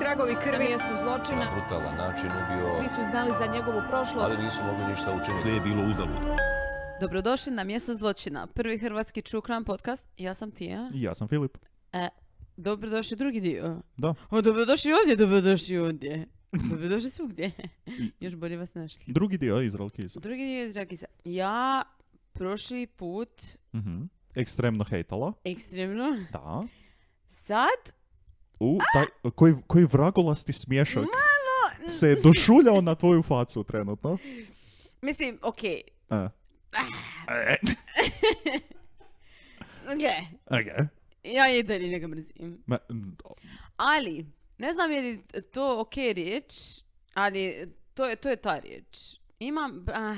tragovi krvi. Na mjestu zločina. Na brutalan način ubio. Svi su znali za njegovu prošlost. Ali nisu mogli ništa učiniti. Sve je bilo uzalud. Dobrodošli na mjesto zločina. Prvi hrvatski čukran podcast. Ja sam Tija. I ja sam Filip. E, dobrodošli drugi dio. Da. O, dobrodošli ovdje, dobrodošli ovdje. Dobrodošli svugdje. Još bolje vas našli. Drugi dio Izrael Kisa. Drugi dio Izrael Kisa. Ja prošli put... Mhm. Ekstremno hejtala. Ekstremno. Da. Sad u, taj, koji, koji vragolasti smiješak se je došuljao na tvoju facu trenutno. Mislim, okej. Ah. E. Okay. Ja i dalje njega mrzim. ali, ne znam je li to ok riječ, ali to je, to je ta riječ. Imam... Ah,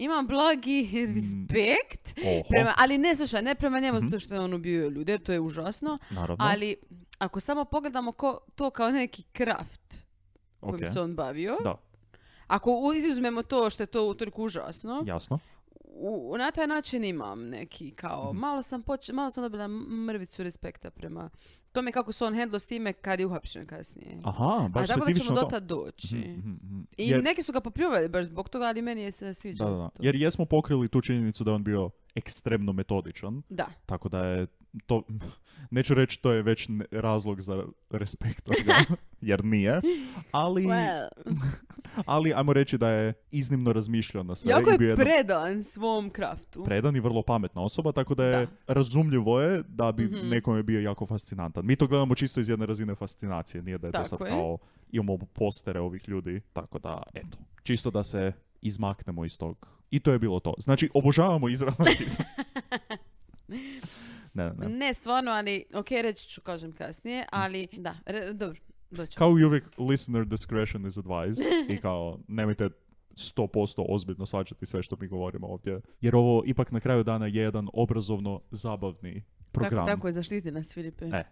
imam blagi mm. respekt, mm. prema, ali ne slušaj, ne prema njemu mm zato što je on ubio ljude, to je užasno, Naravno. ali ako samo pogledamo ko, to kao neki kraft kojim se on bavio, da. ako izuzmemo to što je to toliko užasno, Jasno. na taj način imam neki kao, mhm. malo sam, poč, malo sam dobila mrvicu respekta prema tome kako se on hendlo s time kad je uhapšen kasnije. Aha, baš A da ćemo do tad doći. Mhm, mhm, I neki su ga popljuvali baš zbog toga, ali meni je se sviđa. Jer jesmo pokrili tu činjenicu da on bio ekstremno metodičan. Da. Tako da je to, neću reći to je već razlog za respekt jer nije, ali, ali ajmo reći da je iznimno razmišljao na sve. Jako je, predan svom kraftu. Predan i vrlo pametna osoba, tako da je da. razumljivo je da bi mm nekom je bio jako fascinantan. Mi to gledamo čisto iz jedne razine fascinacije, nije da je tako to sad kao imamo postere ovih ljudi, tako da eto, čisto da se izmaknemo iz tog. I to je bilo to. Znači, obožavamo izravnatizam. ne, ne. ne, stvarno, ali, ok, reći ću kažem kasnije, mm. ali da, re, dobro. Doći. Kao i uvijek, listener discretion is advised i kao, nemojte 100% ozbiljno svačati sve što mi govorimo ovdje. Jer ovo ipak na kraju dana je jedan obrazovno zabavni program. Tako, tako je, zaštiti nas Filipe. E,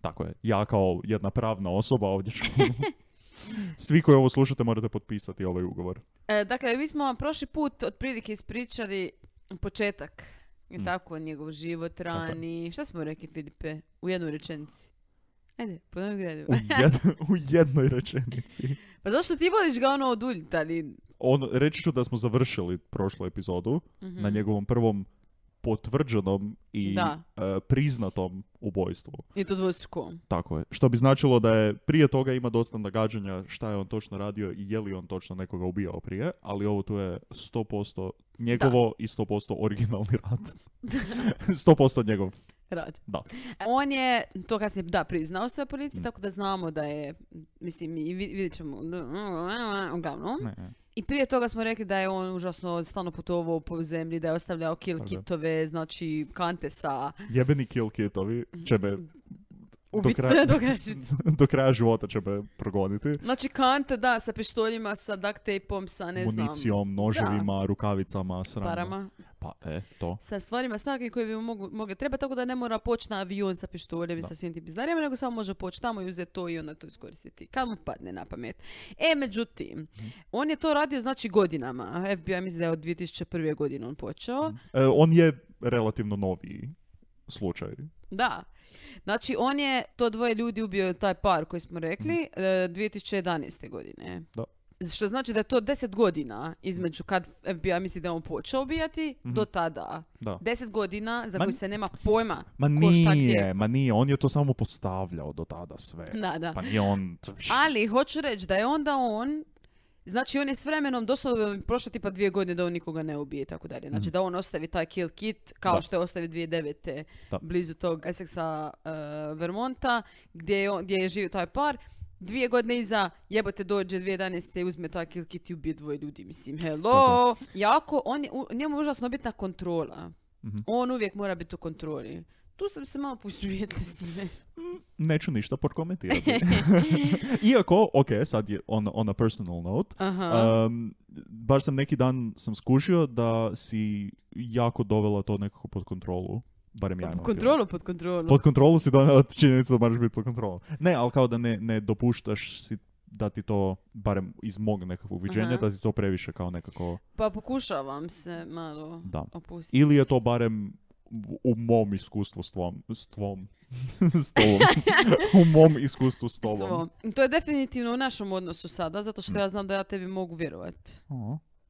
tako je. Ja kao jedna pravna osoba ovdje ću Svi koji ovo slušate morate potpisati ovaj ugovor. E, dakle, mi smo prošli put otprilike ispričali početak. Mm. Tako, njegov život rani. Tako. Šta smo rekli, Filipe? U jednoj rečenici. Ajde, u, u jednoj rečenici. Pa zašto ti voliš ga ono oduljiti? ali... On, reći ću da smo završili prošlu epizodu mhm. na njegovom prvom potvrđenom i e, priznatom ubojstvu. I to dvostruko. Tako je. Što bi značilo da je prije toga ima dosta nagađanja šta je on točno radio i je li on točno nekoga ubijao prije, ali ovo tu je 100% njegovo da. i 100% originalni rad. 100% njegov rad. Da. On je to kasnije, da, priznao se policiji, mm. tako da znamo da je, mislim, i vidjet ćemo, uglavnom. I prije toga smo rekli da je on užasno stalno putovao po zemlji, da je ostavljao kill kitove, znači kante sa... Jebeni kill kitovi će me do, kraja, do, kraja, do kraja života će me progoniti. Znači kante, da, sa pištoljima, sa duct tapeom, sa ne Municijom, znam... Municijom, noževima, da. rukavicama, sranima. Parama. Pa, e, to. Sa stvarima svakim koje bi mogu, trebati, treba, tako da ne mora poći na avion sa i sa svim tim pizdarima, nego samo može poći tamo i uzeti to i onda to iskoristiti. Kad mu padne na pamet. E, međutim, mhm. on je to radio, znači, godinama. FBI mislim da je od 2001. godine on počeo. Mhm. E, on je relativno novi slučaj. Da. Znači, on je to dvoje ljudi ubio taj par koji smo rekli 2011. Mhm. E, godine. Da. Što znači da je to deset godina između mm. kad FBI misli da je on počeo ubijati, mhm. do tada. Da. Deset godina za koji se nema pojma ko šta nije, Ma nije, on je to samo postavljao do tada sve. Da, da. Pa nije on... Ali hoću reći da je onda on Znači on je s vremenom doslovno prošlo tipa dvije godine da on nikoga ne ubije i tako dalje. Znači mhm. da on ostavi taj kill kit kao što je ostavio 2009. Da. blizu tog Essexa eh, Vermonta gdje je, gdje je živio taj par dvije godine iza, jebote dođe 2011. i uzme ta Kill Kit i ubije dvoje ljudi, mislim, hello. Jako, on, je- u- njemu užasno bitna kontrola. Mhm. On uvijek mora biti u kontroli. Tu sam se malo poistovjetila s mm, Neću ništa podkomentirati. Iako, ok, sad je on, a personal note, baš sam neki dan sam skušio da si jako dovela to nekako pod kontrolu barem ja Kontrolu pod kontrolu. Pod kontrolu si donijela činjenicu da moraš biti pod kontrolom. Ne, ali kao da ne, ne dopuštaš si da ti to, barem iz mog nekakvog da ti to previše kao nekako... Pa pokušavam se malo opustiti. Ili je to barem u mom iskustvu s tvom, s s u mom iskustvu s To je definitivno u našem odnosu sada, zato što ja znam da ja tebi mogu vjerovati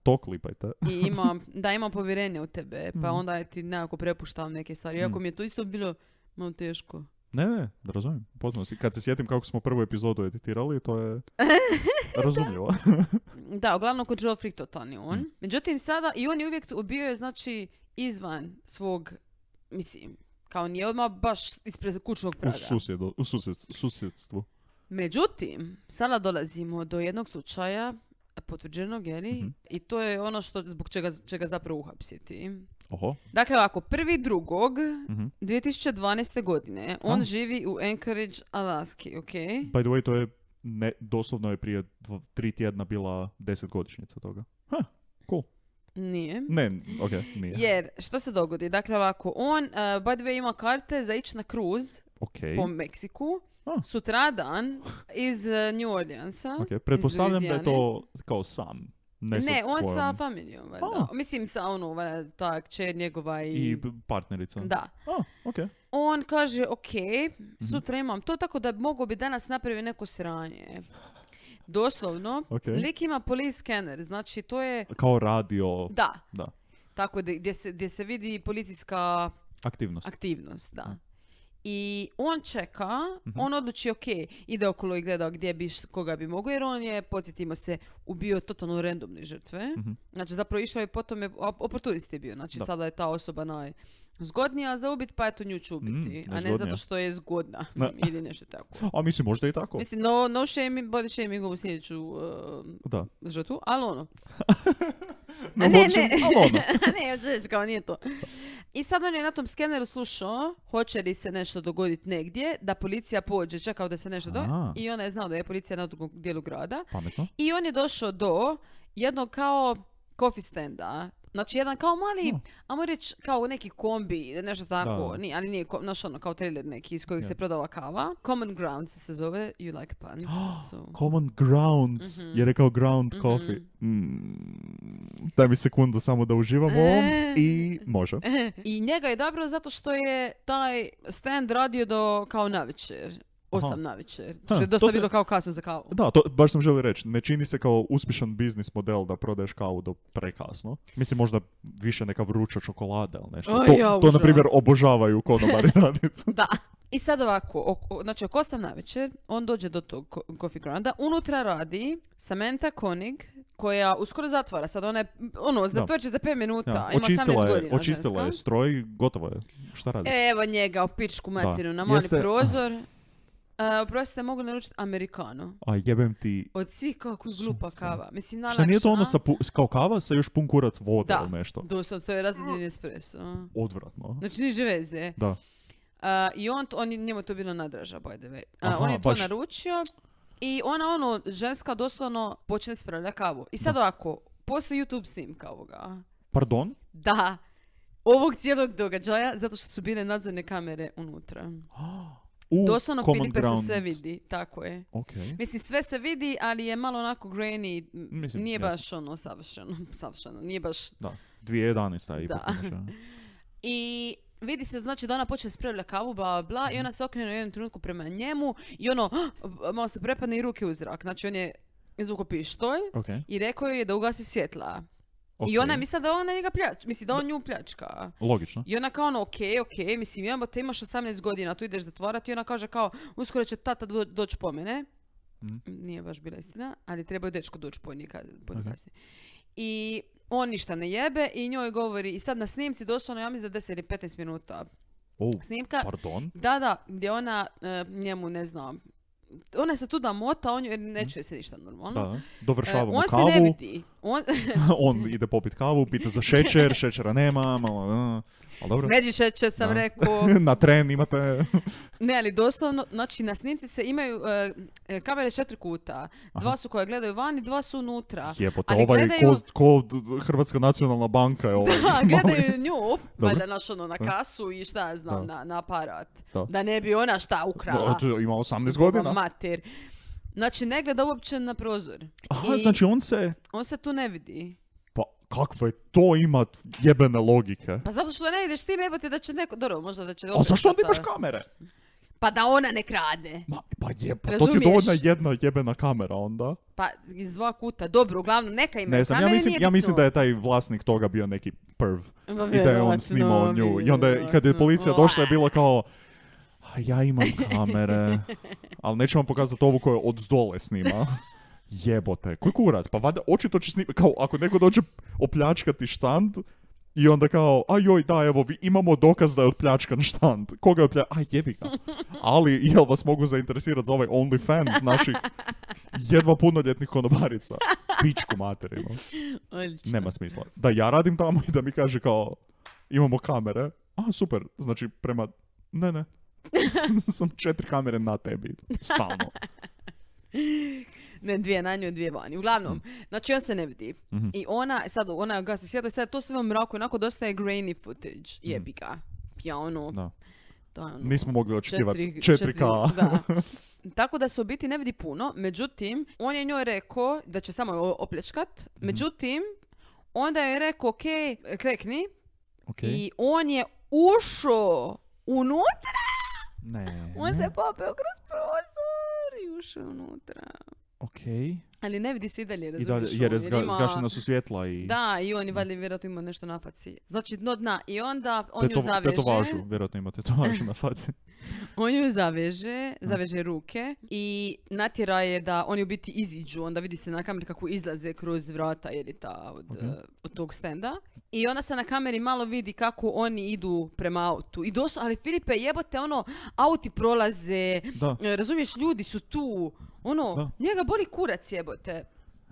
to klipajte. I ima, da, ima povjerenje u tebe, pa mm. onda je ti nekako prepuštao neke stvari. Iako mm. mi je to isto bilo malo teško. Ne, ne, da razumijem. Potpuno si. Kad se sjetim kako smo prvu epizodu editirali, to je razumljivo. da, uglavnom kod Joe to to on. Mm. Međutim, sada i on je uvijek bio je, znači, izvan svog, mislim, kao nije odmah baš ispred kućnog praga. U, susjedstvu. Međutim, sada dolazimo do jednog slučaja potvrđenog, je mhm. I to je ono što, zbog čega, čega zapravo uhapsiti. Oho. Dakle, ovako, prvi drugog mm 2012. godine on živi u Anchorage, Alaski, ok? By the way, to je ne, doslovno je prije dva, tri tjedna bila deset godišnjica toga. Ha, cool. Nije. Ne, ok, nije. Jer, što se dogodi? Dakle, ovako, on, uh, by the way, ima karte za ići na kruz okay. po Meksiku. Sutradan iz e, New Orleansa. Ok, Pretpostavljam da je to kao sam. Ne, ne on sa familijom, valjda. Pa. Mislim sa ono, valjda, ta njegova i... I partnerica. Da. Ah, ok. On kaže, ok, mhm. sutra mm imam to, tako da mogu bi danas napraviti neko sranje. Doslovno, okay. lik ima police scanner, znači to je... Kao radio. Da. da. Tako da, gdje se, gdje se vidi policijska... Aktivnost. Aktivnost, da. I on čeka, mm-hmm. on odluči ok, ide okolo i gleda gdje bi, koga bi mogao jer on je, podsjetimo se, ubio totalno randomne žrtve. Mm-hmm. Znači zapravo išao je potom, oportunist je bio, znači sada je ta osoba naj, Zgodnija za ubit, pa eto nju ću ubiti. Mm, a ne zato što je zgodna ili nešto tako. A mislim, možda i tako. Mislim, no, no shame, body shaming u sljedeću uh, žrtvu, ali ono. no, ne, ne, ono. ne, kao nije to. I sad on je na tom skeneru slušao, hoće li se nešto dogoditi negdje, da policija pođe, čekao da se nešto dogodi. I ona je znao da je policija na drugom dijelu grada. Pametno. I on je došao do jednog kao coffee standa Znači jedan kao mali, A hmm. ajmo reći kao neki kombi, nešto tako, Ni, ali nije, znaš ono, kao trailer neki iz kojih se prodala kava. Common Grounds se zove, you like puns. Common Grounds, mm je rekao ground mhm. coffee. Mm, daj mi sekundu samo da uživam ovom i može. I njega je dobro zato što je taj stand radio do kao navečer. Osam navečer. Ha, što je dosta bilo kao kasno za kavu. Da, to baš sam želio reći. Ne čini se kao uspješan biznis model da prodaješ kavu do prekasno. Mislim, možda više neka vruća čokolada ili nešto. to, to na primjer, obožavaju konobari raditi. da. I sad ovako, znači oko osam na večer, on dođe do tog coffee grounda, unutra radi Samantha Konig, koja uskoro zatvara, sad ona je, ono, zatvoriće za 5 minuta, ja. ima 18 je, godina. Očistila je stroj, gotovo je, šta radi? Evo njega, u pičku na mali prozor oprostite Proste, mogu naručiti amerikanu. A jebem ti. Od svih kako glupa kava. Mislim, najlakša. Šta nije to ono sa kao kava sa još pun kurac vode ili nešto? Da, doslovno, to je razredni espresso. Odvratno. Znači, niže veze. Da. I on, on, njemu to bilo nadraža, by the way. on je to naručio i ona, ono, ženska doslovno počne spravljati kavu. I sad ovako, postoji YouTube snimka ovoga. Pardon? Da. Ovog cijelog događaja, zato što su bile nadzorne kamere unutra. U Doslovno common Filipe ground. se sve vidi, tako je. Okay. Mislim, sve se vidi, ali je malo onako grainy, Mislim, nije baš ono savršeno, savršeno, nije baš... Da, 2011. je da. I vidi se znači da ona počne spravlja kavu, bla, bla, mm. i mhm. ona se okrene u jednom trenutku prema njemu i ono, malo se prepadne i ruke u zrak. Znači on je izvukao pištolj i rekao je da ugasi svjetla. I ona misli da ona njega pljačka, misli da on nju pljačka. Logično. I ona kao ono, ok, ok, mislim, imamo te imaš 18 godina, tu ideš zatvarati i ona kaže kao, uskoro će tata doći po mene. Mhm. Nije baš bila istina, ali treba je dečko doći po njih kasnije. I on ništa ne jebe i njoj govori, i sad na snimci doslovno, ja mislim da 10 ili 15 minuta. Oh, snimka. Pardon? Da, da, gdje ona e, njemu, ne znam, ona se tu da mota, on joj mhm. ne čuje se ništa normalno. Da, dovršavamo on e, kavu. On se ne vidi. On... on ide popit kavu, pita za šećer, šećera nema, malo dobro. će sam rekao. na tren imate... ne, ali doslovno, znači na snimci se imaju e, e, kamere četiri kuta. Dva su koje gledaju van i dva su unutra. Jebote, ali ovaj gledaju... ko, Hrvatska nacionalna banka je ovaj. Da, gledaju nju, valjda naš ono na kasu i šta ja znam, Na, na aparat. Da. ne bi ona šta ukrala. Da, ima 18 godina. Mater. Znači, ne gleda uopće na prozor. Aha, znači on se... On se tu ne vidi. Kako je to ima jebene logike? Pa zato što ne ideš tim jebati da će neko, dobro, možda da će... A zašto onda imaš kamere? Pa da ona ne krade. Ma, pa je, pa to ti je dovoljna jedna jebena kamera onda. Pa iz dva kuta, dobro, uglavnom neka ima ne ja mislim, Ja mislim da je taj vlasnik toga bio neki prv. I da je on snimao nju. I onda je, kad je policija došla je bilo kao, ja imam kamere, ali neću vam pokazati ovu koju od zdole snima. jebote, koji kurac, pa vada, očito će snimati, kao ako neko dođe opljačkati štand, i onda kao, a joj, da, evo, vi imamo dokaz da je opljačkan štand. Koga je otpljačkan? A jebi Ali, jel vas mogu zainteresirati za ovaj OnlyFans naših jedva punoljetnih konobarica? Pičku materinu. Nema smisla. Da ja radim tamo i da mi kaže kao, imamo kamere. A, super. Znači, prema... Ne, ne. Sam četiri kamere na tebi. Stalno. Ne, dvije na njoj dvije vani. Uglavnom, mhm. znači on se ne vidi. Mhm. I ona, sad ona sjeda i sad to sve u mraku, onako dosta je grainy footage, mhm. jebi ga. Ja ono, to ono, Nismo mogli očekivati 4K. Tako da se u biti ne vidi puno, međutim, on je njoj rekao da će samo oplječkat. međutim, onda je rekao, ok, klekni, i on je ušao unutra, ne. on se popeo kroz prozor i ušao unutra. Okej. Okay. Ali ne vidi se i dalje, razumiješ? Ono, jer je zga, ima... su svjetla i... Da, i on je mm. valjda vjerojatno imao nešto na faci. Znači dno dna i onda on ju zaveže... Tetovažu, vjerojatno ima tetovažu na faci. on ju zaveže, mm. zaveže ruke i natjera je da oni u biti iziđu, onda vidi se na kameri kako izlaze kroz vrata ili ta od, eh, od tog standa. I onda se na kameri malo vidi kako oni idu prema autu. I doslovno, ali Filipe jebote ono, auti prolaze, da. razumiješ, ljudi su tu. Ono, da. njega boli kurac jebote.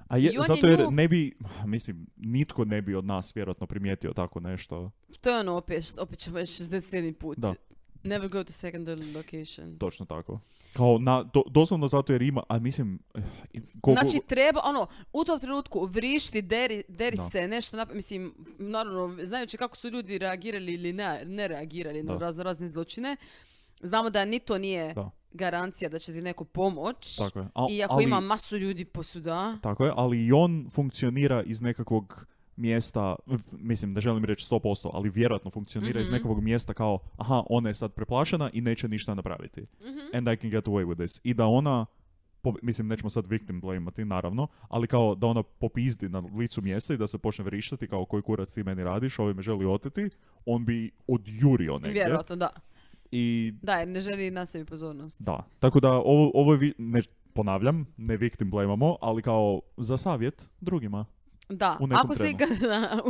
A I on zato je jer ne bi, mislim, nitko ne bi od nas vjerojatno primijetio tako nešto. To je ono opet, opet ćemo 67. put. Da. Never go to secondary location. Točno tako. Kao, na, doslovno zato jer ima, a mislim... Eh, znači, treba, ono, u tom trenutku vrišti, deri, deri se, nešto nap. mislim, naravno, znajući kako su ljudi reagirali ili ne, ne reagirali na razno razne zločine, znamo da ni to nije garancija da će ti neko pomoć. Tako je. A, ako ima masu ljudi posuda. Tako je, ali i on funkcionira iz nekakvog mjesta, mislim da želim reći 100%, ali vjerojatno funkcionira iz mhm. nekakvog mjesta kao, aha, ona je sad preplašena i neće ništa napraviti. Mm-hmm. And I can get away with this. I da ona, mislim, nećemo sad victim blameati, naravno, ali kao da ona popizdi na licu mjesta i da se počne vrištati kao koji kurac ti meni radiš, ovi ovaj me želi oteti, on bi odjurio negdje. Vjerojatno, da. I... Da, jer ne želi sebi pozornost. Da, tako da ovo, ovo je, ne, ponavljam, ne victim blameamo, ali kao za savjet drugima. Da, ako se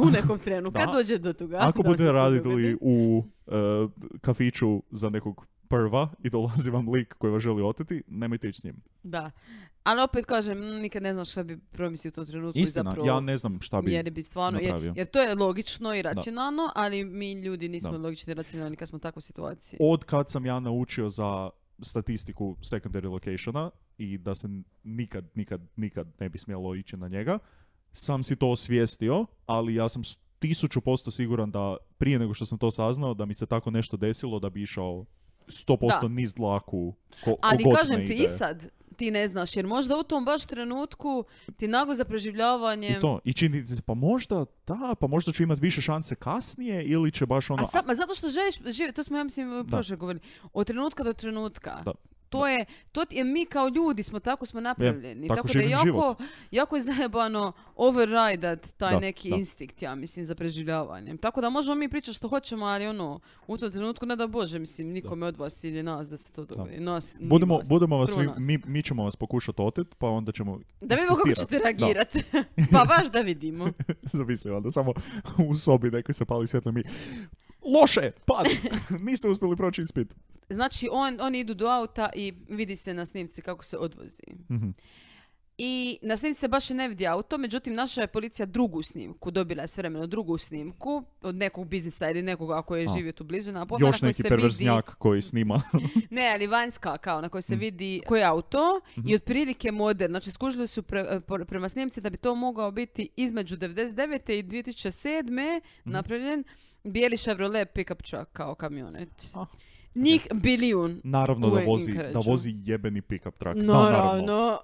u nekom trenu, kad dođe do toga. Ako budete radili u uh, kafiću za nekog prva i dolazi vam lik koji vas želi oteti, nemojte ići s njim. Da. Ali opet kažem, mm, nikad ne znam šta bi promislio u tom trenutku. Istina, ja ne znam šta bi, jer bi stvarno, jer, jer, to je logično i racionalno, ali mi ljudi nismo da. logični i racionalni kad smo u takvoj situaciji. Od kad sam ja naučio za statistiku secondary locationa i da se nikad, nikad, nikad ne bi smjelo ići na njega, sam si to osvijestio, ali ja sam tisuću posto siguran da prije nego što sam to saznao, da mi se tako nešto desilo da bi išao 100% posto niz dlaku. Ko, Ali kažem ti i sad, ti ne znaš, jer možda u tom baš trenutku ti nago za preživljavanje... I to, i čini se, pa možda da, pa možda ću imati više šanse kasnije ili će baš ono... A zato što želiš, to smo ja mislim prošle govorili, od trenutka do trenutka. Da. To je, to je mi kao ljudi smo, tako smo napravljeni. tako, da je jako, jako je zajebano overridat taj neki da. instinkt, ja mislim, za preživljavanje. Tako da možemo mi pričati što hoćemo, ali ono, u tom trenutku ne da Bože, mislim, nikome od vas ili nas da se to dogodi. Nas, budemo, vas, budemo vas, mi, mi, ćemo vas pokušati otet, pa onda ćemo Da vidimo kako ćete reagirati. pa baš da vidimo. Zamisli, onda samo u sobi nekoj se pali svjetlo mi. Loše, pad! Niste uspjeli proći ispit. Znači, on, oni idu do auta i vidi se na snimci kako se odvozi. Mhm. I na snimci se baš ne vidi auto, međutim naša je policija drugu snimku, dobila je s vremena drugu snimku od nekog biznisa ili nekoga ako je živio tu blizu na Još neki se koji snima. ne, ali vanjska kao na kojoj se mhm. vidi koje je auto i mhm. otprilike model. Znači skužili su e, prema snimci da bi to mogao biti između 99. i 2007. mm napravljen bijeli Chevrolet pick truck kao kamionet. Njih bilijun. Naravno da vozi, da vozi jebeni pick-up trak. No, da, naravno.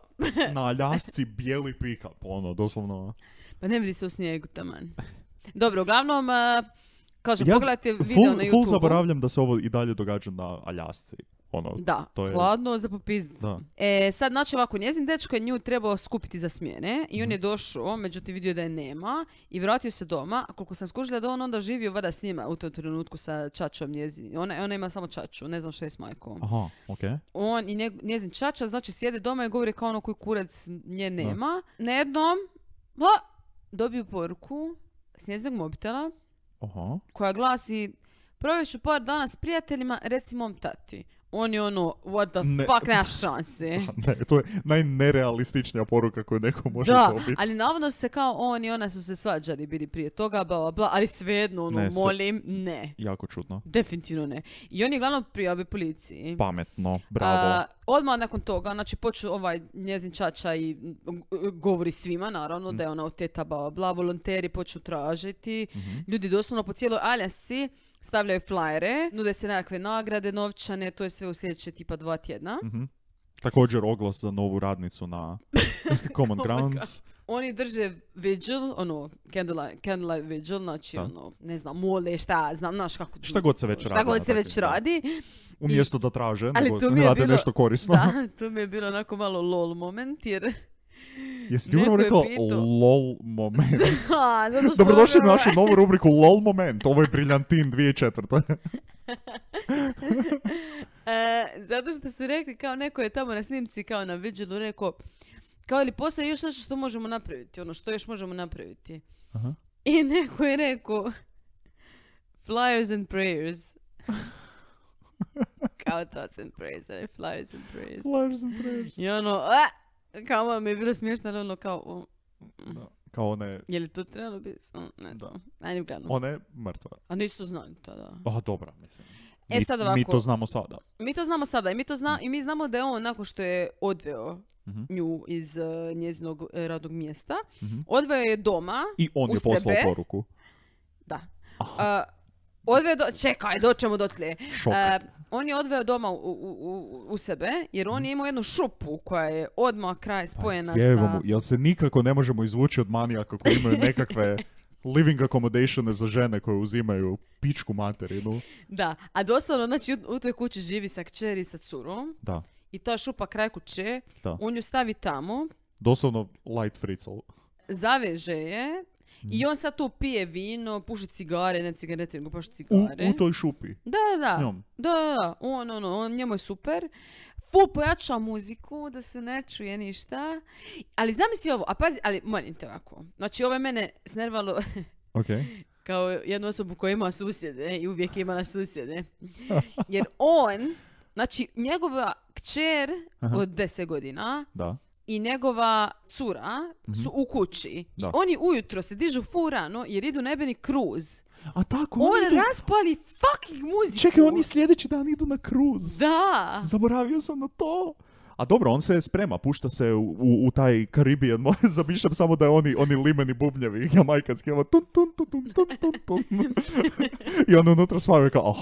na Aljasci bijeli pick-up, ono, doslovno. Pa ne vidi se u snijegu taman. Dobro, uglavnom, eh, kažem, ja, pogledajte video na Full zaboravljam da se ovo i dalje događa na Aljasci ono, da, to je... hladno za popis E, sad, znači ovako, njezin dečko je nju trebao skupiti za smjene i on mhm. je došao, međutim vidio da je nema i vratio se doma. koliko sam skužila da on onda živio vada s njima u tom trenutku sa čačom njezin. Ona, ona ima samo čaču, ne znam što je s majkom. Aha, okej. On i njezin čača, znači sjede doma i govori kao ono koji kurac nje nema. Da. Na jednom, dobiju poruku s njezinog mobitela Aha. koja glasi Provest ću par dana s prijateljima, recimo tati on je ono, what the fuck, nema šanse. Da, pa ne, to je najnerealističnija poruka koju neko može da, dobiti. ali navodno se kao on i ona su se svađali bili prije toga, bla, bla, ali svejedno, ono, molim, ne. Jako čudno. Definitivno ne. I oni je glavno policiji. Pametno, bravo. A, odmah nakon toga, znači, poču ovaj njezin čača i govori svima, naravno, da je mm. ona oteta, bla, bla, volonteri poču tražiti. Mhm. Ljudi doslovno po cijeloj Aljasci stavljaju flajere, nude se nekakve nagrade novčane, to je sve u sljedeće tipa dva tjedna. Mm-hmm. Također oglas za novu radnicu na Common oh Grounds. Oni drže vigil, ono, candlelight, candlelight vigil, znači, da. ono, ne znam, mole, šta, znam, znaš kako... Šta god se već šta radi. Šta se ono, već radi. Umjesto da traže, ali nego to mi je rade bilo, nešto korisno. Da, to mi je bilo onako malo lol moment, jer Jesi ti uvijek rekla LOL moment? Dobrodošli ono na našu novu rubriku LOL moment. Ovo je Briljantin 2004. e, zato što su rekli kao neko je tamo na snimci kao na vidjelu rekao kao ili postoji još nešto što možemo napraviti, ono što još možemo napraviti. Aha. I neko je rekao Flyers and prayers. kao thoughts and prayers, ali flyers and prayers. Flyers and prayers. I ono, ah! Kao ono, mi je bilo smiješno, ali ono kao... Um, kao ona je... li to trebalo biti? Mm, ne da. Ajde, uglavnom. Ona je mrtva. A nisu znali to, da. Aha, dobra, mislim. E, mi, sad ovako, mi to znamo sada. Mi to znamo sada i mi, to zna, i znamo da je on nakon što je odveo mhm. nju iz e, njezinog e, radnog mjesta. Mhm. Odveo je doma I on je poslao poruku. Da. Uh, odveo do... Čekaj, doćemo dotle. Šok on je odveo doma u, u, u sebe, jer on mhm. je imao jednu šupu koja je odmah kraj pa, spojena sa... Mu, jel se nikako ne možemo izvući od manijaka koji imaju nekakve living accommodation za žene koje uzimaju pičku materinu. Da, a doslovno, znači u, toj kući živi sa kćeri i sa curom. Da. I ta šupa kraj kuće, on ju stavi tamo. Doslovno light fritzl. Zaveže je, i mm. on sad tu pije vino, puši cigare, ne cigarete, nego puši cigare. U, toj šupi. Da, da, da. S njom. Da, da, da. On, on, on, njemu je super. Fu pojača muziku da se ne čuje ništa. Ali zamisli ovo, a pazi, ali molim te ovako. Znači ovo je mene snervalo Ok. kao jednu osobu koja ima susjede i uvijek je imala susjede. Jer on, znači njegova kćer od deset godina da i njegova cura mhm. su u kući. I oni ujutro se dižu furano jer idu na kruz. A tako, on, raspali fucking muziku. Čekaj, oni sljedeći dan idu na kruz. Da. Zaboravio sam na to. A dobro, on se sprema, pušta se u, taj Karibijan, zamišljam samo da je oni, oni limeni bubnjevi, jamajkanski, ono tun tun tun tun tun tun I on unutra svaju kao, oh.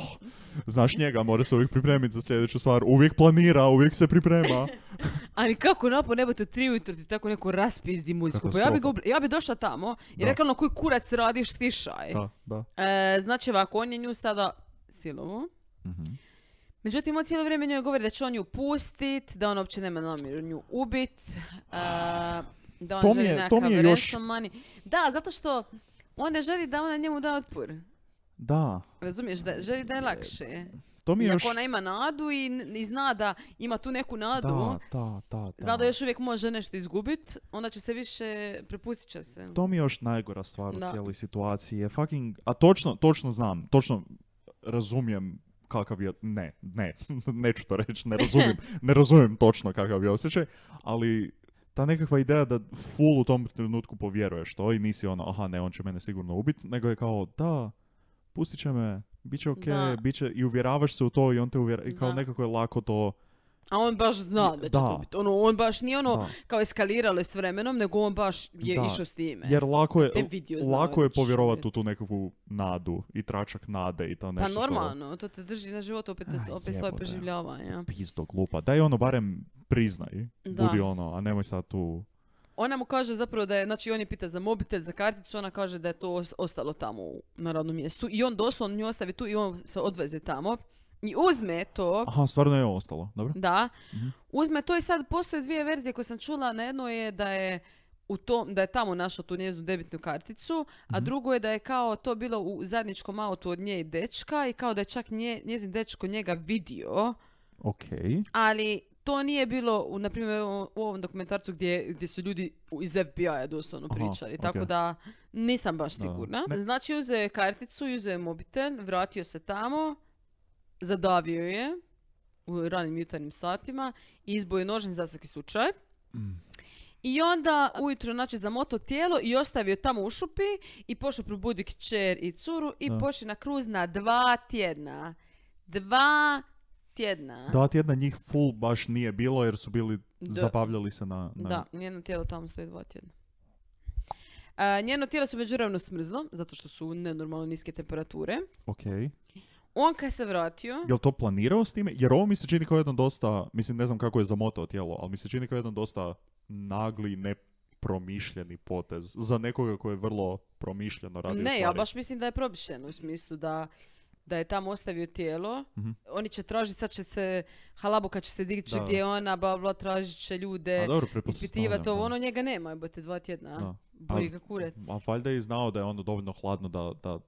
Znaš njega, mora se uvijek pripremiti za sljedeću stvar. Uvijek planira, uvijek se priprema. Ali kako napo nebo te tri ujutro ti tako neko raspizdi muziku. Pa ja bi, ja bi došla tamo i da. rekla ono koji kurac radiš stišaj. Da, da. E, znači ovako, on je nju sada silovo. mm Međutim, on cijelo vrijeme njoj govori da će on nju pustit, da on uopće nema namjeru nju ubit, e, da on to želi je, nekakav još... Da, zato što on ne želi da ona njemu da otpor. Da. Razumiješ, da, želi da je lakše. E, to mi je još... ona ima nadu i, zna da ima tu neku nadu, da, da, da, zna da još uvijek može nešto izgubit, onda će se više, prepustit će se. To mi je još najgora stvar u cijeloj situaciji je fucking, a točno, točno znam, točno razumijem kakav je, ne, ne, neću to reći, ne razumijem, ne razumijem točno kakav je osjećaj, ali ta nekakva ideja da full u tom trenutku povjeruješ to i nisi ono, aha ne, on će mene sigurno ubiti nego je kao, da, pustit će me, bit će okej, bit će, i uvjeravaš se u to i on te uvjera... i kao da. nekako je lako to... A on baš zna da će to biti. Ono, on baš nije ono kao eskaliralo s vremenom, nego on baš je da. išao s time. Jer lako je, lako je povjerovati u tu nekakvu nadu i tračak nade i to pa nešto. Pa normalno, što... to te drži na životu opet, opet svoje preživljavanja. Pizdo glupa. Daj ono barem priznaj. Da. Budi ono, a nemoj sad tu ona mu kaže zapravo da je, znači on je pita za mobitelj, za karticu, ona kaže da je to ostalo tamo na radnom mjestu i on doslovno nju ostavi tu i on se odveze tamo. I uzme to... Aha, stvarno je ostalo, dobro. Da. Mhm. Uzme to i sad postoje dvije verzije koje sam čula. Na jedno je da je u tom, da je tamo našao tu njezinu debitnu karticu, a mhm. drugo je da je kao to bilo u zadničkom autu od nje i dečka i kao da je čak nje, njezin dečko njega vidio. Ok. Ali to nije bilo, u, na primjer, u ovom dokumentarcu gdje, gdje su ljudi iz FBI-a doslovno Aha, pričali, tako da nisam baš sigurna. Da. Znači, uzeo je karticu, uzeo je mobitel, vratio se tamo, zadavio je u ranim jutarnjim satima, izbio je nožni za svaki slučaj. Mm. I onda ujutro znači zamoto tijelo i ostavio tamo u šupi i pošao probudi čer i curu i da. kruzna na kruz na dva tjedna. Dva tjedna. Dva tjedna njih full baš nije bilo jer su bili, da. zabavljali se na, na... Da, njeno tijelo tamo stoji dva tjedna. njeno tijelo se međuravno smrzlo, zato što su nenormalno niske temperature. Okej. On kad se vratio... Jel to planirao s time? Jer ovo mi se čini kao jedan dosta... Mislim, ne znam kako je zamotao tijelo, ali mi se čini kao jedan dosta nagli, nepromišljeni potez. Za nekoga koji je vrlo promišljeno radio Ne, ja baš mislim da je promišljeno u smislu da da je tamo ostavio tijelo, mhm. oni će tražiti, sad će se, halabuka će se dići gdje je ona, bla bla, tražit će ljude, ispitivati ovo, ono njega nema, bote dva tjedna, boli ga kurec. A valjda je znao da je ono dovoljno hladno da, da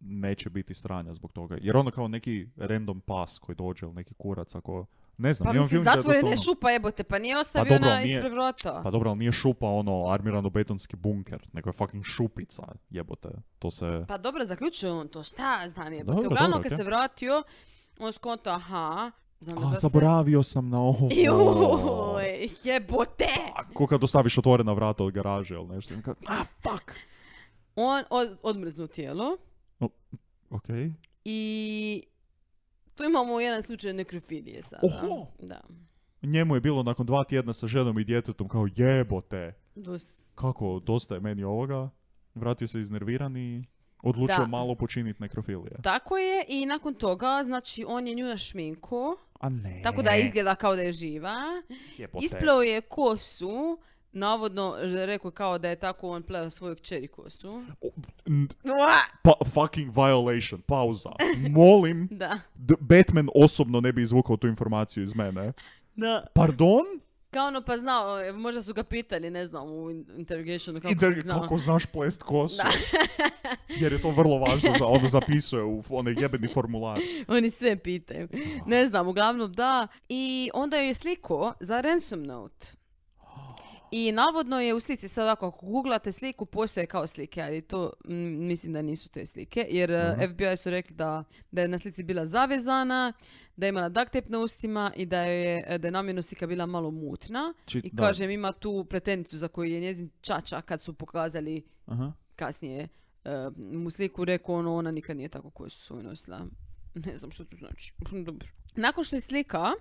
neće biti sranja zbog toga. Jer ono kao neki random pas koji dođe ili neki kurac ako ne znam, pa imam mislim, film je šupa jebote, pa nije pa ostavio pa na ispred vrata. Pa dobro, ali nije šupa ono armirano-betonski bunker, nego je fucking šupica jebote. To se... Pa dobro, zaključuje on to, šta znam jebote. Dobro, Uglavnom kad se vratio, on skonto, aha, Znam A, zaboravio sam na ovo. Joj, jebote! Pa, ko kad ostaviš otvorena vrata od garaže ili nešto. Ka... A, ah, fuck! On od, odmrznu tijelo. ok. I tu imamo jedan slučaj nekrofilije sada. Oho! Da. Njemu je bilo nakon dva tjedna sa ženom i djetetom kao jebote. Dus. Kako, dosta je meni ovoga. Vratio se iznerviran i odlučio malo počiniti nekrofilije. Tako je i nakon toga, znači, on je nju našminko. A ne. Tako da izgleda kao da je živa. Ispleo je kosu navodno rekao kao da je tako on pleo svoju kćeri kosu. Pa, fucking violation, pauza. Molim, da. Batman osobno ne bi izvukao tu informaciju iz mene. Da. Pardon? Kao ono pa znao, e, možda su ga pitali, ne znam, u interrogationu kako Inter- znao. Kako znaš plest kosu? Da. Jer je to vrlo važno, za, ono zapisuje u onaj jebeni formular. Oni sve pitaju. Ne ah. znam, uglavnom da. I onda joj je sliko za ransom note i navodno je u slici, sad ako googlate sliku, postoje kao slike, ali to mm, mislim da nisu te slike, jer e, mhm. FBI su rekli da, je na slici bila zavezana, da je imala duct tape na ustima i da je, e, da namjerno slika bila malo mutna. I kažem, ima tu pretenicu za koju je njezin čača kad su pokazali kasnije e, mu sliku, rekao ono, ona nikad nije tako koju su nosila. Ne znam što to znači. Dobro. Nakon što je slika,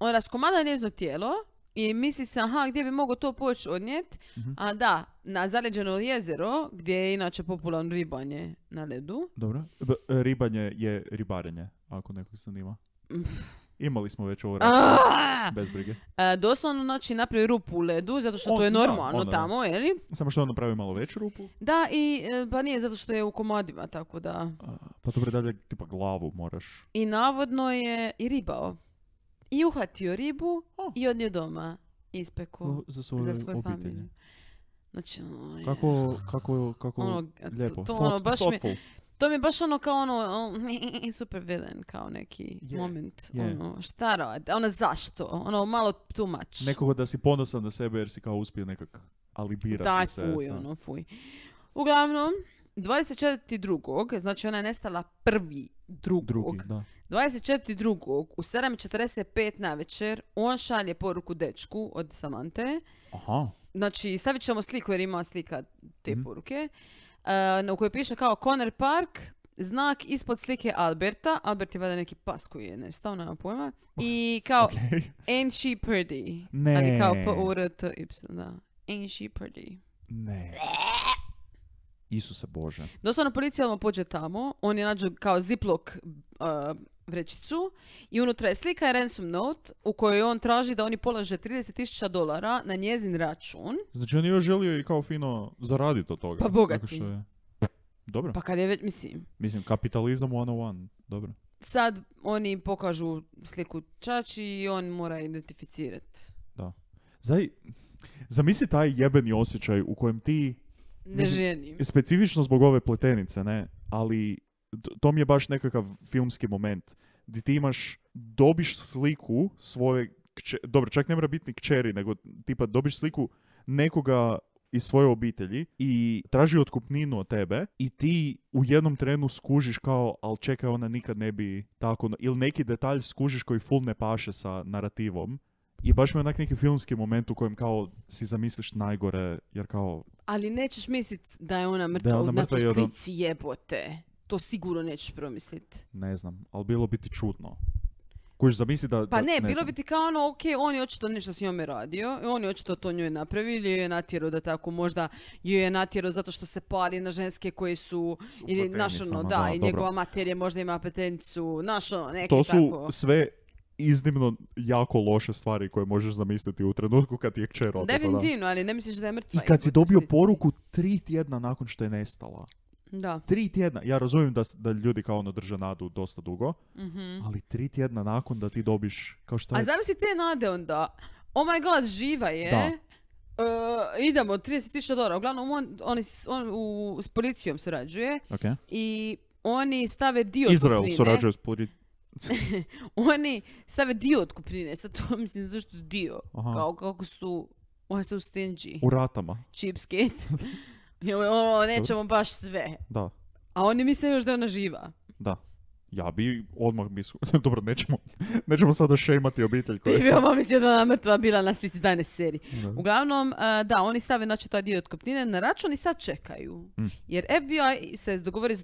on raskomada njezino tijelo i misli se aha gdje bi mogao to poći odnijet, mhm. a da, na zaleđeno jezero gdje je inače popularno ribanje na ledu. Dobro, ribanje je ribarenje, ako nekog zanima. Imali smo već ovo bez brige. E, doslovno, znači, napravi rupu u ledu, zato što to je normalno tamo, je li? Samo što on pravi malo veću rupu. Da, i e, pa nije zato što je u komadima, tako da... pa dobro, dalje, tipa glavu moraš. I navodno je i ribao. I uhvatio ribu oh. i odnio doma ispekao za, svoju za svoju familiju. Znači, ono, kako, kako, kako ono, lijepo. To, to, ono, baš mi, to mi je baš ono kao ono, on, super villain, kao neki yeah. moment. Yeah. Ono, šta rad, ono zašto, ono malo too much. Nekoga da si ponosan na sebe jer si kao uspio nekak alibirati Daj, se. Daj, fuj, ono, fuj. Uglavnom, 24.2. znači ona je nestala prvi drugog. Drugi, da. drugog u 7.45 na večer on šalje poruku dečku od Samante. Aha. Znači, stavit ćemo sliku jer ima slika te mhm. poruke. Uh, u kojoj piše kao Connor Park, znak ispod slike Alberta. Albert je valjda neki pas koji je nestao, nema pojma. I kao okay. And she pretty. Ne. Ali kao p u r y da. Ain't she pretty. Ne. Isusa Bože. Doslovno policija vam pođe tamo, je nađu kao ziplock uh, vrećicu i unutra je slika je ransom note u kojoj on traži da oni polaže 30.000 dolara na njezin račun. Znači on je još želio i kao fino zaraditi od toga. Pa bogati. Je... Dobro. Pa kad je već, mislim... Mislim, kapitalizam 101, Dobro. Sad oni pokažu sliku čači i on mora identificirati. Da. Zaj, zamisli taj jebeni osjećaj u kojem ti ne Specifično zbog ove pletenice, ne? Ali to mi je baš nekakav filmski moment. Di ti imaš, dobiš sliku svoje, dobro, čak ne mora biti ni kćeri, nego tipa dobiš sliku nekoga iz svoje obitelji i traži otkupninu od tebe i ti u jednom trenu skužiš kao, ali čekaj, ona nikad ne bi tako, ili neki detalj skužiš koji ful ne paše sa narativom i baš mi je onak neki filmski moment u kojem kao si zamisliš najgore, jer kao... Ali nećeš mislit da je ona mrtva, da je ona mrtva na jebote. To sigurno nećeš promislit Ne znam, ali bilo bi ti čudno. Kojiš zamisli da... Pa ne, bilo znam. bi ti kao ono, ok, on je očito nešto s njome radio, on je očito to njoj napravio ili je natjerao da tako možda joj je natjerao zato što se pali na ženske koje su... Ili, naš ono, da, i dobro. njegova materija možda ima petenicu, naš ono, neki To su tako. sve iznimno jako loše stvari koje možeš zamisliti u trenutku kad je kćer Definitivno, ali ne misliš da je mrtva. I kad si dobio poruku tri tjedna nakon što je nestala. Da. Tri tjedna. Ja razumijem da, da ljudi kao ono drže nadu dosta dugo, mm ali tri tjedna nakon da ti dobiš kao što je... A zamisli te nade onda. Oh my god, živa je. Da. Uh, idemo, 30.000 dolara. Uglavnom, on, on, on u, s policijom surađuje. Okay. I oni stave dio Izrael surađuje s policijom oni stave dio od kupnine, sad to mislim zašto dio, kao kako su, oni su stingy. U ratama. Cheapskate. ono, nećemo baš sve. Da. A oni misle još da je ona živa. Da. Ja bi odmah misl... Dobro, nećemo, nećemo sada šejmati obitelj koja Ti bi odmah mislio da ona mrtva bila na slici dajne seriji. Uglavnom, da, oni stave znači, taj dio otkupnine na račun i sad čekaju. Mm. Jer FBI se dogovori s,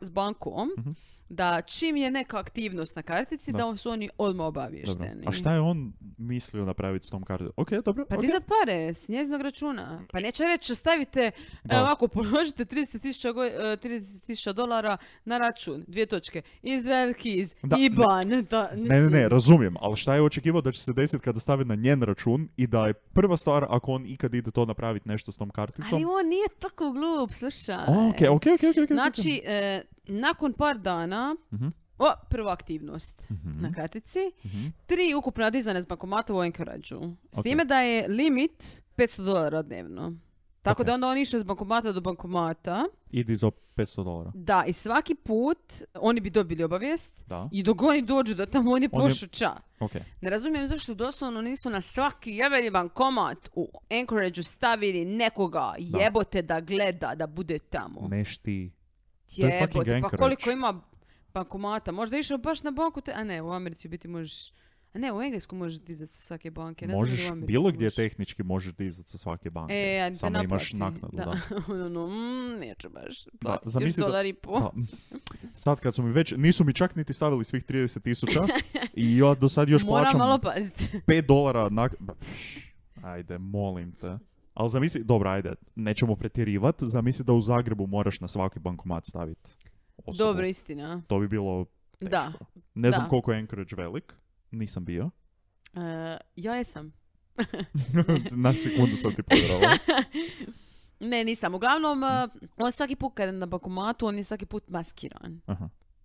s bankom mhm da čim je neka aktivnost na kartici, da, da su oni odmah obavješteni. A šta je on mislio napraviti s tom karticom? Ok, dobro. Pa okay. dizat pare s njeznog računa. Pa neće reći, stavite, da. ovako, položite 30.000 30 e, dolara na račun, dvije točke. Izrael Keys, IBAN. Ne, ne, ne, ne, razumijem, ali šta je očekivao da će se desiti kada stavi na njen račun i da je prva stvar, ako on ikad ide to napraviti nešto s tom karticom. Ali on nije tako glup, slušaj. Oh, ok, ok, ok. Znači, e, nakon par dana, mhm. o, prva aktivnost mhm. na kartici, mhm. tri ukupno dizane s bankomata u Encourageu. S time da je limit 500 dolara dnevno. Tako da onda on išao iz bankomata do bankomata. Idi za 500 dolara. Da, i svaki put oni bi dobili obavijest i dok oni dođu do tamo oni je ča. Ne razumijem zašto doslovno nisu na svaki jebeni bankomat u Anchorageu stavili nekoga jebote da gleda da bude tamo. Nešti Jebote, pa koliko ima bankomata. Možda je išao baš na banku, te... a ne, u Americi biti možeš... A ne, u Englesku možeš dizati sa svake banke. Ne možeš, znam, u bilo gdje tehnički možeš dizati sa svake banke. E, ja Samo imaš naknadu, da. da. no, ono, mm, neću baš platiti još dolar i po. Pa, sad kad su mi već, nisu mi čak niti stavili svih 30 tisuća i ja do sad još Moram plaćam malo paziti. 5 dolara nak... Ajde, molim te. Ali zamisli, dobro, ajde, nećemo pretjerivati, zamisli da u Zagrebu moraš na svaki bankomat staviti osobu. Dobro, istina. To bi bilo teško. Da. Ne znam koliko je Anchorage velik, nisam bio. E, ja jesam. na sekundu sam ti povjerala. ne, nisam. Uglavnom, e, on svaki put kad je na bankomatu, on je svaki put maskiran.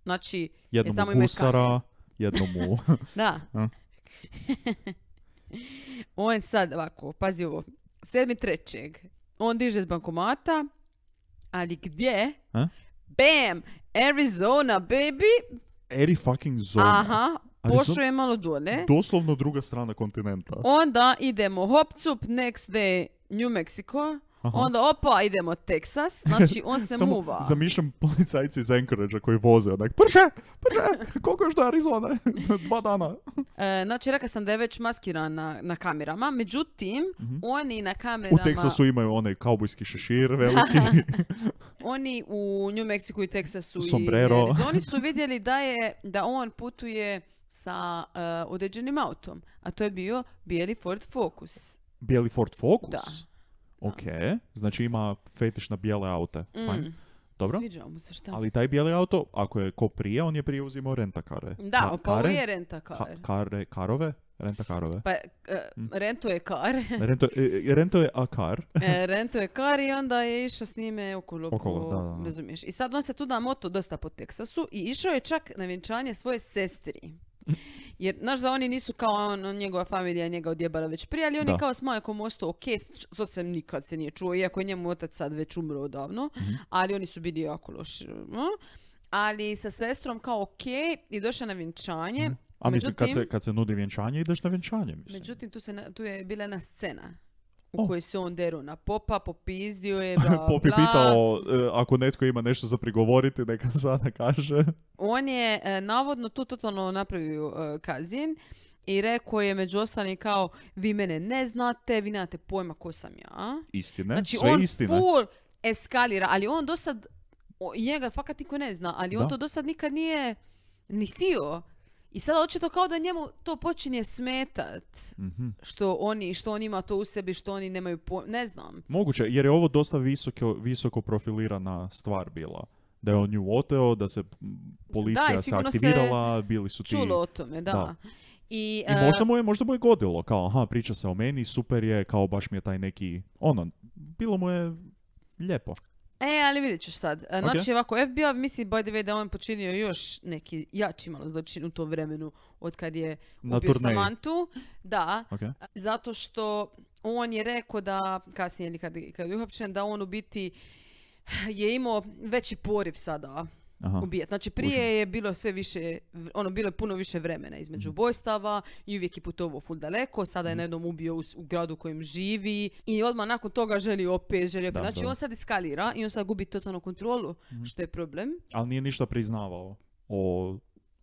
Znači, jednom je u gusara, jednom da. on sad ovako, pazi ovo trećeg. On diže iz bankomata, ali gdje? Bam! Arizona, baby! Eri fucking zona. Aha, pošao malo dole. Doslovno druga strana kontinenta. Onda idemo hop cup, next day New Mexico. Aha. Onda opa, idemo Texas, znači on se Samo muva. Zamišljam policajci iz Anchorage koji voze onak, prže, prže, koliko još do Arizona? Dva dana. E, znači, rekao sam da je već maskiran na, na kamerama, međutim, mm-hmm. oni na kamerama... U Texasu imaju onaj kaubojski šešir veliki. oni u New Mexico i Texasu Sombrero. i Arizoni su vidjeli da, je, da on putuje sa uh, određenim autom, a to je bio bijeli Ford Focus. Bijeli Ford Focus? Da. Ok, znači ima fetiš na bijele aute. Mm. Fajn. Dobro. mu se šta. Ali taj bijeli auto, ako je ko prije, on je prije uzimao rentakare. Da, pa ovo je rentakar. Ka- kare, karove? Pa uh, rento je kar. je a kar. e, rento je kar i onda je išao s njime okolo. Razumiješ. I sad on se tu da moto dosta po Teksasu i išao je čak na vjenčanje svoje sestri. Jer, znaš da oni nisu kao on, njegova familija njega odjebala već prije, ali oni kao s majkom ostao ok, s nikad se nije čuo, iako je njemu otac sad već umro odavno, mhm. ali oni su bili jako loši. Ali sa sestrom kao ok i došla na vjenčanje. Mhm. A međutim, mislim, kad se, nudi vjenčanje, ideš na vjenčanje, Međutim, tu, se, tu je bila jedna scena u oh. kojoj se on deru na popa, popizdio je, bla, Pop je pitao e, ako netko ima nešto za prigovoriti, neka sada kaže. On je e, navodno tu totalno napravio e, kazin i rekao je među ostalim kao vi mene ne znate, vi nemate pojma ko sam ja. Istine, znači, on full eskalira, ali on do sad, njega fakat niko ne zna, ali on to do sad nikad nije ni htio. I sada očito kao da njemu to počinje smetat mhm. što oni, što on ima to u sebi, što oni nemaju ne znam. Moguće, jer je ovo dosta visoko, visoko profilirana stvar bila. Da je on nju oteo, da se policija se aktivirala, bili su ti... Čulo o tome, da. I, e, možda, mu je, možda mu godilo, kao aha, priča se o meni, super je, kao baš mi je taj neki, ono, bilo mu je lijepo. E, ali vidjet ćeš sad. E, znači, ovako, FBI misli, by the way, da on počinio još neki jači malo zločin u tom vremenu od kad je Na ubio Samantu. Da, zato što on je rekao da, kasnije kad, kad je da on u biti je imao veći poriv sada Aha. ubijat. Znači prije je bilo sve više, ono bilo je puno više vremena između mhm. bojstava i uvijek je putovao ful daleko, sada je mm. jednom ubio u, gradu u kojem živi i odmah nakon toga želi opet, želi opet. Da, znači on sad eskalira i on sad gubi totalnu kontrolu, mhm. što je problem. Ali nije ništa priznavao o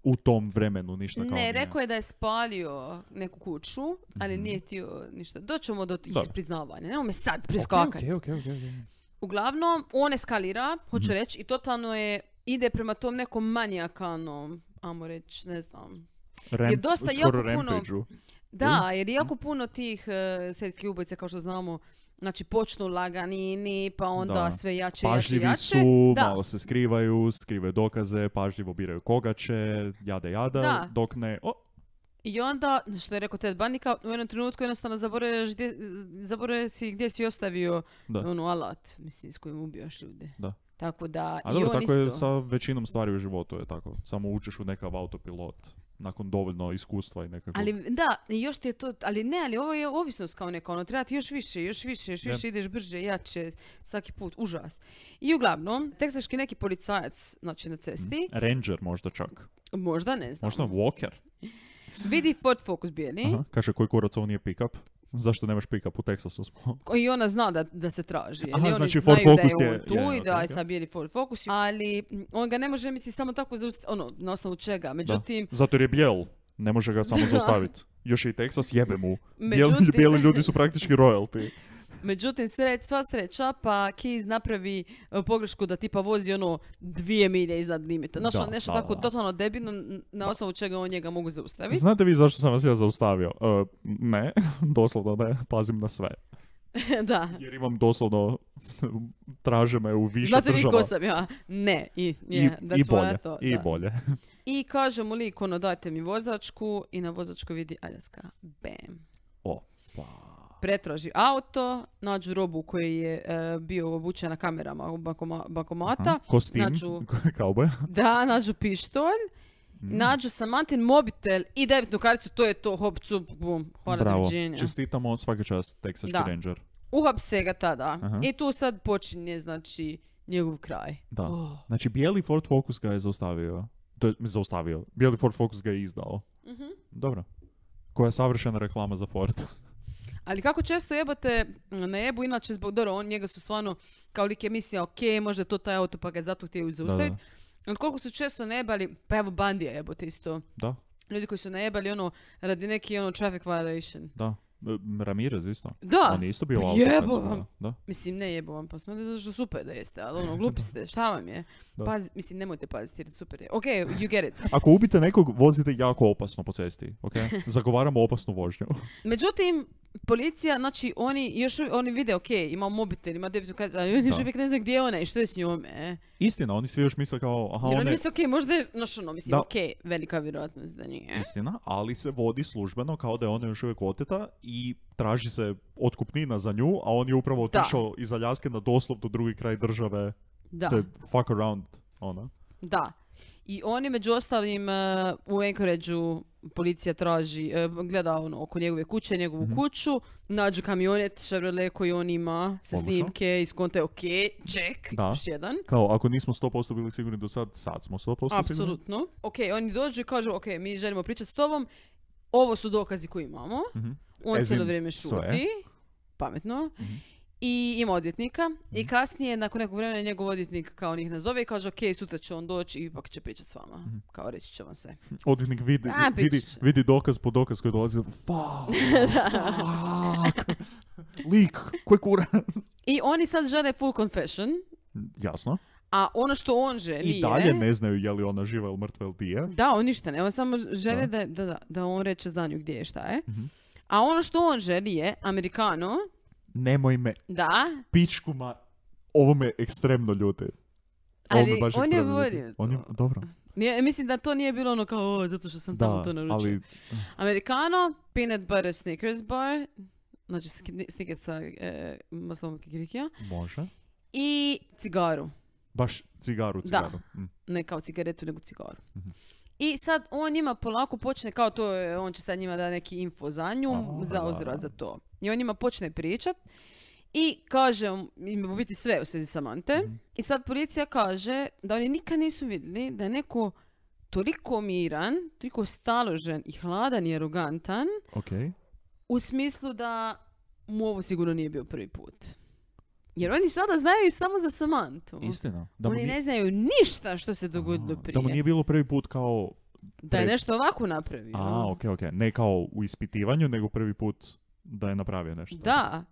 u tom vremenu ništa kao Ne, rekao je da je spalio neku kuću, ali mhm. nije htio ništa. Doćemo do tih Dobre. priznavanja, nemo me sad priskakati. Okay, okay, okay, Uglavnom, on eskalira, hoću reći, i totalno je ide prema tom nekom manijakalnom, amo reći, ne znam. Ramp, dosta jako puno... Da, jer jako puno tih uh, ubojica, kao što znamo, Znači počnu laganini, pa onda sve jače, Pažljivi jače, jače. su, da. malo se skrivaju, skrivaju dokaze, pažljivo biraju koga će, jada jada, da. dok ne... O. I onda, što je rekao Ted Bundy, u jednom trenutku jednostavno zaboravio gdje, si gdje si ostavio ono alat, mislim, s kojim ubijaš ljude. Da. Tako da, A i dobro, on tako isto... je sa većinom stvari u životu, je tako. Samo učiš u nekav autopilot nakon dovoljno iskustva i nekako... Ali da, još ti je to, ali ne, ali ovo je ovisnost kao neka, ono, treba ti još više, još više, još više, ideš brže, jače, svaki put, užas. I uglavnom, teksaški neki policajac, znači na cesti... Mm, ranger možda čak. Možda, ne znam. Možda Walker. Vidi Ford Focus bijeli. kaže, koji kurac ovo nije pick zašto nemaš pick-up u Texasu smo. I ona zna da, da se traži. Aha, oni znači Ford Focus je, tu da okay, sad bijeli Ford Focus, ali mm, on ga ne može misli samo tako zaustaviti, ono, na osnovu čega. Međutim... Zato jer je bijel, ne može ga samo zaustaviti. Još je i Texas, jebe mu. Međutim... Bijeli ljudi su praktički royalty. Međutim, sreć, sva sreća, pa Kiz napravi e, pogrešku da tipa vozi ono dvije milje iznad limita. Znaš, da, ono nešto tako totalno debilno, na osnovu čega on njega mogu zaustaviti. Znate vi zašto sam vas ja zaustavio? E, ne, doslovno ne, pazim na sve. da. Jer imam doslovno, traže me u više Znate država. Znate sam ja? Ne. I, bolje. To, I da. bolje. I kaže mu lik, ono, dajte mi vozačku i na vozačku vidi Aljaska. Bam. Opa pretraži auto, nađu robu koji je e, bio na kamerama bakoma, bakomata. Aha, kostim, nađu, Da, nađu pištolj. Mm. Nađu Samantin mobitel i debitnu karticu, to je to, hop, cup, bum, hvala Bravo. doviđenja. čestitamo svaki čas Texas da. Ranger. se ga tada. Aha. I tu sad počinje, znači, njegov kraj. Da. Oh. Znači, bijeli Ford Focus ga je zaustavio. To je zaustavio. Bijeli Ford Focus ga je izdao. mm Dobro. Koja je savršena reklama za Ford. Ali kako često jebate mm, na jebu, inače zbog, dobro, on njega su stvarno, kao lik je mislio, ok, možda to taj auto, pa ga je zato htio zaustaviti. Ali koliko su često najebali, pa evo Bandija jebote isto. Da. Ljudi koji su najebali ono, radi neki ono traffic violation. Da. Ramirez isto. Da. On je isto bio pa auto. Jebo vam. Da. Mislim, ne jebo vam, pa smo da zašto super da jeste, ali ono, glupi ste, šta vam je? Da. Pazi, mislim, nemojte paziti jer super je. Ok, you get it. Ako ubite nekog, vozite jako opasno po cesti. Ok? Zagovaramo opasnu vožnju. Međutim, policija, znači, oni još oni vide, ok, ima mobitel, ima debitu ali oni još uvijek ne znaju gdje je ona i što je s njom. E. Istina, oni svi još misle kao, aha, Jer oni misle, ok, možda je, ono, mislim, ok, velika vjerojatnost da nije. Istina, ali se vodi službeno kao da je ona još uvijek oteta i traži se otkupnina za nju, a on je upravo otišao iz Aljaske na doslov do drugi kraj države da. se fuck around, ona. Da. I oni, među ostalim uh, u policija traži, e, gleda ono oko njegove kuće, njegovu mm-hmm. kuću, nađu kamionet Chevrolet koji on ima sa snimke i skonta je okej, check, da. još jedan. Kao, ako nismo 100% bili sigurni do sad, sad smo 100% Absolutno. sigurni. Apsolutno. okay, oni dođu i kažu, ok, mi želimo pričati s tobom, ovo su dokazi koji imamo, mm-hmm. on cijelo vrijeme šuti, sve. pametno. Mm-hmm i ima odvjetnika i mhm. kasnije nakon nekog vremena njegov odvjetnik kao njih nazove i kaže ok sutra će on doći i ipak će pričati s vama mhm. kao reći će vam sve odvjetnik vidi, A, vidi, vidi, dokaz po dokaz koji dolazi fuck, lik koji kura. i oni sad žele full confession jasno a ono što on želi I dalje ne znaju je li ona živa ili mrtva ili dije. Da, on ništa ne. On samo želi da, on reče za nju gdje je šta je. Mhm. A ono što on želi je Amerikano nemoj me da? ma ovo me ekstremno ljute. Ovo ali on je vodio On je, dobro. Nije, mislim da to nije bilo ono kao, o, zato što sam tamo to naručio. Ali... Americano, peanut butter Snickers bar, znači Snickers sa e, maslom kikirikija. Može. I cigaru. Baš cigaru, cigaru. Da, mm. ne kao cigaretu, nego cigaru. mm i sad on njima polako počne, kao to je, on će sad njima da neki info za nju, Aha, pa za za to. I on njima počne pričat i kaže ima biti sve u svezi Samante. mm I sad policija kaže da oni nikad nisu vidjeli da je neko toliko miran, toliko staložen i hladan i arogantan. Okay. U smislu da mu ovo sigurno nije bio prvi put. Jer oni sada znaju samo za Samantu. Istina. Da oni ne znaju ništa što se dogodilo prije. Da mu nije bilo prvi put kao... Da je nešto ovako napravio. A, okej, okej. Ne kao u ispitivanju, nego prvi put da je napravio nešto. Da,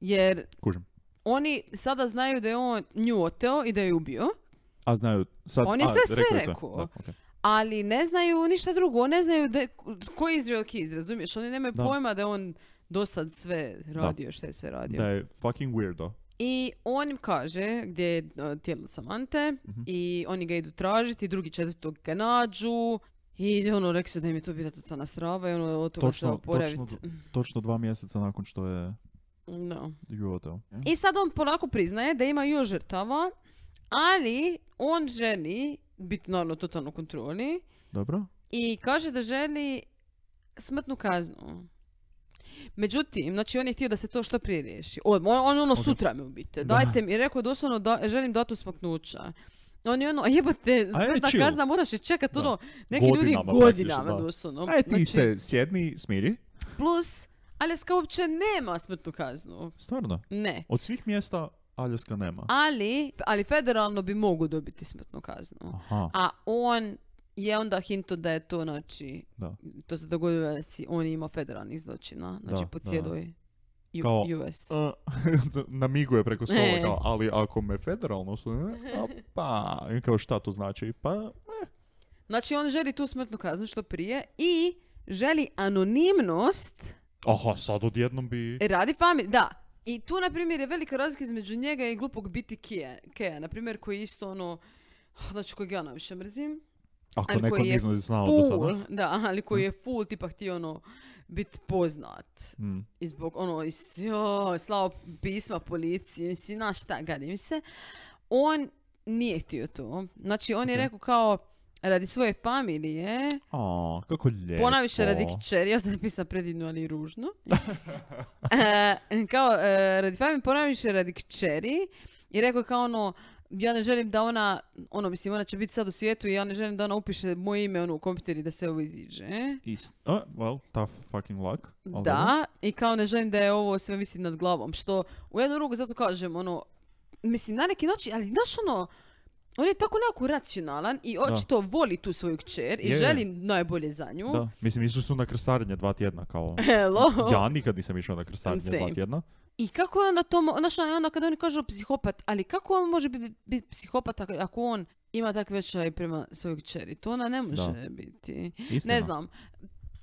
jer... Kužim. Oni sada znaju da je on nju oteo i da je ubio. A znaju sad... On je sve sve rekao. Da, Ali ne znaju ništa drugo. Ne znaju da, ko je Israel Keys, razumiješ? Oni nemaju da. pojma da je on do sad sve radio, što je sve radio. Da je fucking weirdo. I on im kaže gdje je tijelo Samante mhm. i oni ga idu tražiti, drugi četvrtog ga nađu i ono rekli su da im je to bila totalna strava i ono od toga točno, se oporaviti. Točno, točno dva mjeseca nakon što je no. I sad on polako priznaje da ima još žrtava, ali on želi biti naravno totalno kontroli. Dobro. I kaže da želi smrtnu kaznu. Međutim, znači on je htio da se to što prije riješi. On, on ono sutra me ubite. Dajte mi, rekao je doslovno da želim datu smaknuća. On je ono, jebote, smrtna kazna, moraš je čekat ono, neki godinama ljudi godinama doslovno. Aj e, ti znači- se sjedni, smiri. Plus, Aljaska uopće nema smrtnu kaznu. Stvarno? Ne. Od svih mjesta Aljaska nema. Ali, ali federalno bi mogu dobiti smrtnu kaznu. Aha. A on je onda hintu da je to, znači, da. to se dogodilo ono, znači, da si on ima federalnih zločina, znači po cijeloj kao, namiguje preko stola, e. ali ako me federalno su, pa, kao šta to znači, pa, eh. Znači on želi tu smrtnu kaznu što prije i želi anonimnost. Aha, sad odjednom bi... Radi familiju, da. I tu, na primjer, je velika razlika između njega i glupog biti Kea, na primjer, koji je isto ono, znači kojeg ja najviše mrzim. Ako koji je znao do sada. Da, ali koji hm. je full tipa htio ono biti poznat. Mm. I zbog ono, slao pisma policiji, mislim, znaš šta, gadim se. On nije htio to. Znači, on okay. je rekao kao, radi svoje familije. O, kako lijepo. Ponaviše radi kćeri, ja sam napisala predivno, ali ružno. e, kao, e, radi familije, ponaviše radi kćeri. I rekao kao ono, ja ne želim da ona, ono mislim ona će biti sad u svijetu i ja ne želim da ona upiše moje ime ono u kompjuter i da se ovo iziđe. Ist, well, tough fucking luck. Da, i kao ne želim da je ovo sve visi nad glavom, što u jednu ruku zato kažem ono, mislim na neki način, ali znaš ono, on je tako nekako racionalan i očito da. voli tu svoju kćer i je, želi je. najbolje za nju. Da. Mislim, išli su na krstarenje dva tjedna kao... Hello. Ja nikad nisam išao na krstarenje dva tjedna. I kako je onda to, znači znaš, ono, onda kada oni kažu psihopat, ali kako on može biti psihopata psihopat ako on ima takve i prema svojoj čeri? To ona ne može biti. Istina. Ne znam.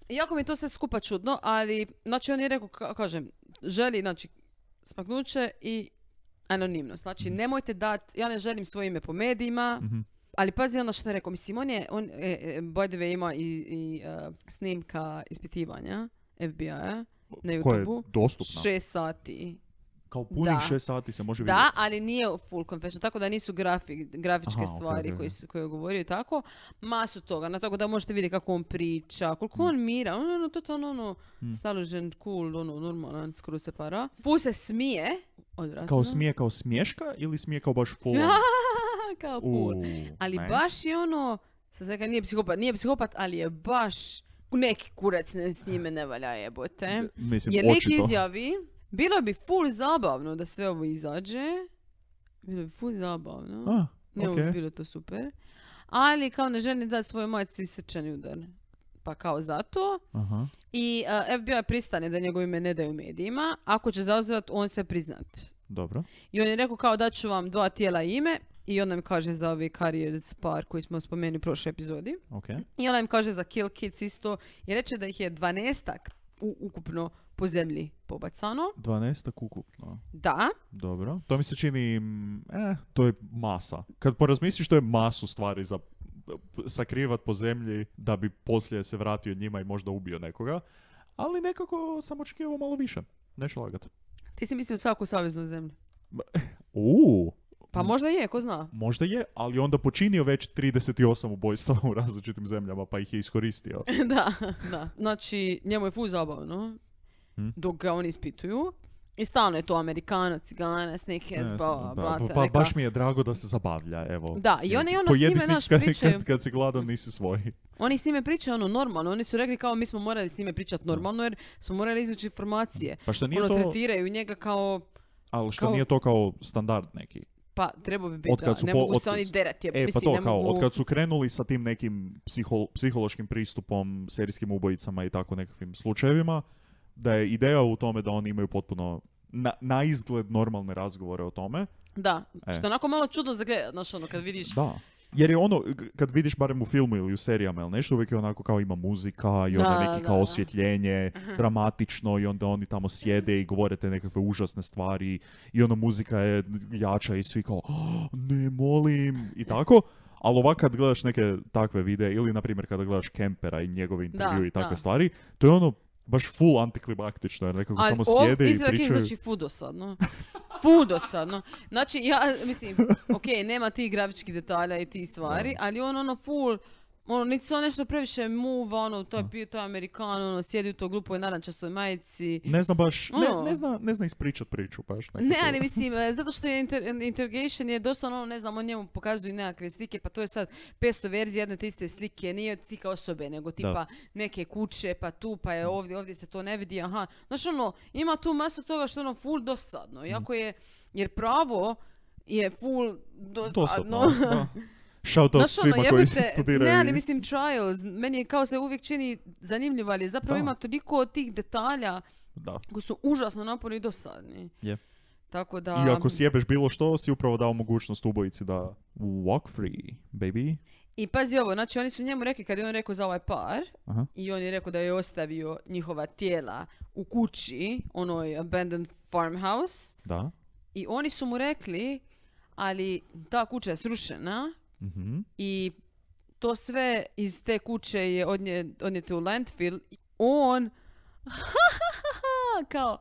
Jako mi je to sve skupa čudno, ali, znači, on je rekao, kažem, želi, znači, smaknuće i anonimnost. Znači, mhm. nemojte dati, ja ne želim svoje ime po medijima, mhm. ali pazi ono što je rekao. Mislim, on je, on, e, e, ima i, i e, snimka ispitivanja FBI-a na youtube je dostupna. Šest sati. Kao punih šest sati se može vidjeti. Da, ali nije full confession, tako da nisu grafičke stvari Koji, koje je govorio i tako. Masu toga, na tako da možete vidjeti kako on priča, koliko hmm. on mira, ono, ono, to, ono, ono, mm. staložen, cool, ono, normalan, skoro se para. Fu se smije, odvratno. Kao smije kao smješka ili smije kao baš full? kao full. ali baš je ono, sad znači, nije psihopat, nije psihopat, ali je baš neki kurac ne, s njime ne valja jebote. Mislim, Jer nek izjavi, bilo bi ful zabavno da sve ovo izađe. Bilo bi ful zabavno. A, ne bi bilo to super. Ali kao ne želi da svojoj majci srčani udar. Pa kao zato. Aha. I uh, FBI pristane da njegovo ime ne daju medijima. Ako će zauzvrat, on se priznat. Dobro. I on je rekao kao da ću vam dva tijela ime, i ona mi kaže za ovi careers par koji smo spomenuli u prošloj epizodi. Okay. I ona mi kaže za kill kids isto i reče da ih je dvanestak u, ukupno po zemlji pobacano. 12 ukupno. Da. Dobro. To mi se čini, eh, to je masa. Kad porazmisliš to je masu stvari za sakrivat po zemlji da bi poslije se vratio njima i možda ubio nekoga. Ali nekako sam očekivao malo više. Nešto lagat. Ti si mislio svaku saveznu zemlju. U. Pa mm. možda je, ko zna. Možda je, ali onda počinio već 38 ubojstva u različitim zemljama, pa ih je iskoristio. da, da. Znači, njemu je fuj zabavno, hm? dok ga oni ispituju. I stalno je to Amerikanac, Ciganac, bla, bla, blata, pa, pa baš mi je drago da se zabavlja, evo. Da, i oni ono s njime, naš, pričaju... Kad, si gladan, nisi svoj. Oni s njime pričaju ono normalno, oni su rekli kao mi smo morali s njime pričati normalno jer smo morali izvući informacije. Pa što nije ono, tretiraju njega kao... Ali što nije to kao standard neki? Pa treba bi biti, da. ne mogu se oni derati. E, pa mislim, pa to kao, mogu... od su krenuli sa tim nekim psihološkim pristupom, serijskim ubojicama i tako nekakvim slučajevima, da je ideja u tome da oni imaju potpuno na, izgled normalne razgovore o tome. Da, e. što je onako malo čudno zagleda, znaš ono, kad vidiš da. Jer je ono, kad vidiš barem u filmu ili u serijama ili nešto, uvijek je onako kao ima muzika i onda neki kao osvjetljenje, dramatično i onda oni tamo sjede i govore te nekakve užasne stvari i ono muzika je jača i svi kao oh, ne molim i e. tako. Ali ovak kad gledaš neke takve videe ili na primjer kada gledaš Kempera i njegove intervjue i takve stvari, to je ono baš full antiklimaktično, jer nekako samo sjede i pričaju. Ali znači full dosadno. Full dosadno. Znači, ja, mislim, ok, nema ti grafičkih detalja i ti stvari, ali on ono full ono, niti se on nešto previše move, ono, to je pio, to je Amerikan, ono, sjedi u toj glupoj narančastoj majici. Ne zna baš, ono, ne, ne, zna, ne zna ispričat priču baš. Ne, ali mislim, zato što je inter, interrogation je dosta ono, ne znam, on njemu pokazuju nekakve slike, pa to je sad 500 verzija jedne te iste slike, nije od slika osobe, nego tipa neke kuće, pa tu, pa je ovdje, ovdje se to ne vidi, aha. Znaš, ono, ima tu masu toga što je ono full dosadno, mm. iako je, jer pravo je full dosadno. dosadno Shout out ono, svima koji studiraju. Ne, ali mislim Trials, meni je kao se uvijek čini zanimljivo, ali zapravo ima toliko od tih detalja da. koji su užasno naporni i dosadni. Je. Tako da... I ako sjebeš bilo što, si upravo dao mogućnost ubojici da walk free, baby. I pazi ovo, znači oni su njemu rekli kad je on rekao za ovaj par Aha. i on je rekao da je ostavio njihova tijela u kući, onoj abandoned farmhouse. Da. I oni su mu rekli, ali ta kuća je srušena, Mhm. I to sve iz te kuće je odnijete u landfill. On kao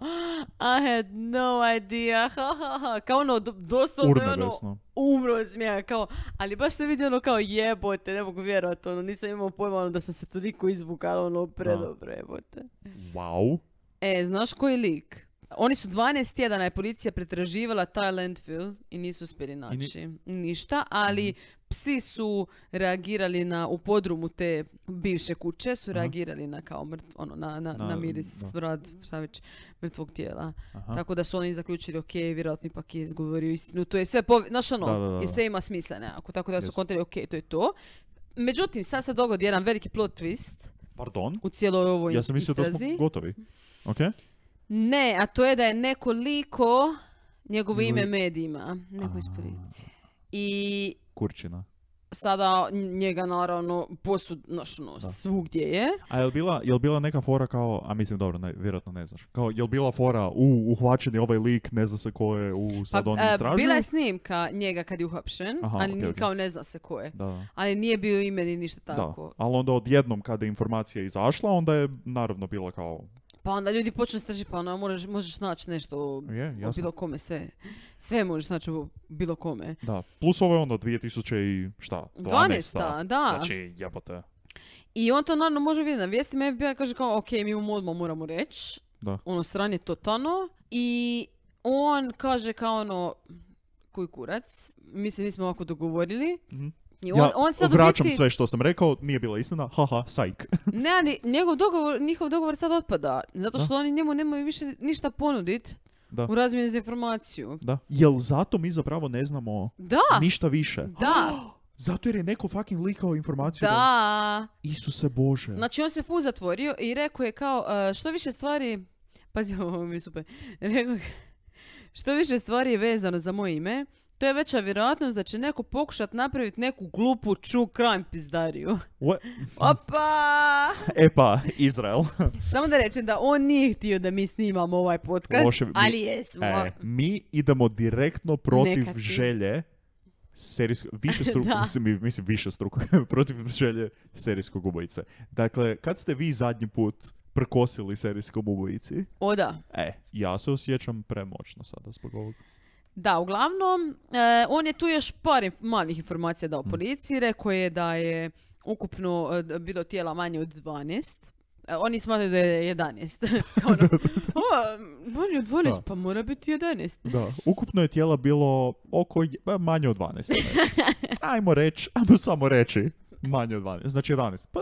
I had no idea kao ono doslovno je ono umro od kao ali baš se vidi ono kao jebote ne mogu vjerovat ono nisam imao pojma ono da sam se toliko izvukala ono predobro jebote wow e znaš koji lik oni su 12 tjedana je policija pretraživala taj landfill i nisu uspjeli naći ništa, ali mhm. psi su reagirali na, u podrumu te bivše kuće su reagirali na kao mrt ono, na, na, na, miris, šta već, mrtvog tijela. Tako da su oni zaključili, ok, vjerojatno ipak je izgovorio istinu. To je sve, znaš ono, da, sve ima smisla nekako, tako da su yes. ok, to je to. Međutim, sad se dogodi jedan veliki plot twist. Pardon? U cijeloj ovoj Ja sam mislio da smo gotovi. Okay. Ne, a to je da je neko nekoliko njegovo ime medijima. Neko iz policije. I... Kurčina. Sada njega naravno posudnošno svugdje je. A jel bila, jel bila neka fora kao, a mislim dobro, ne, vjerojatno ne znaš, kao jel bila fora u uhvaćen ovaj lik, ne zna se ko je u pa, sad pa, on e, Bila je snimka njega kad je uhapšen, ali kao ne zna se ko je. Da. Ali nije bio ime ni ništa tako. Da. Ali onda odjednom kada je informacija izašla, onda je naravno bila kao pa onda ljudi počnu stražiti, pa ono, moraš, možeš naći nešto o, bilo kome, sve. Sve možeš naći o bilo kome. Da, plus ovo je onda 2000 i šta, 12. 12 da. Znači, jebote. I on to naravno može vidjeti na vijestima FBI kaže kao, ok, mi mu odmah moramo reći. Da. Ono, stran je totalno. I on kaže kao ono, koji kurac, mi se nismo ovako dogovorili. Mhm. Ja on, sad vraćam biti... sve što sam rekao, nije bila istina, haha, sajk. ne, ali dogovor, njihov dogovor sad otpada, zato što oni njemu nemaju više ništa ponudit. U razmjeni za informaciju. Da. Jel zato mi zapravo ne znamo da. ništa više? Da. Zato jer je neko fucking likao informaciju. Da. da... Isuse Bože. Znači on se fu zatvorio i rekao je kao e, što više stvari... Pazi, ovo mi super. Rekao što više stvari je vezano za moje ime, to je veća vjerojatnost da će neko pokušat napraviti neku glupu ču crime pizdariju. Opa! E pa, Izrael. Samo da rečem da on nije htio da mi snimamo ovaj podcast, ali jesmo. E, mi idemo direktno protiv želje serijskog, više struku, mislim, više struku, protiv želje serijskog ubojice. Dakle, kad ste vi zadnji put prkosili serijskom ubojici? O da. E, ja se osjećam premoćno sada zbog ovoga. Da, uglavnom, e, on je tu još par malih informacija dao mm. policiji, rekao je da je ukupno e, bilo tijela manje od 12. E, oni smatraju da je 11. Ono, manje od 12, pa mora biti 11. Da, ukupno je tijela bilo oko, manje od 12. Ajmo reći, ajmo samo reći, manje od 12, znači 11. Pa,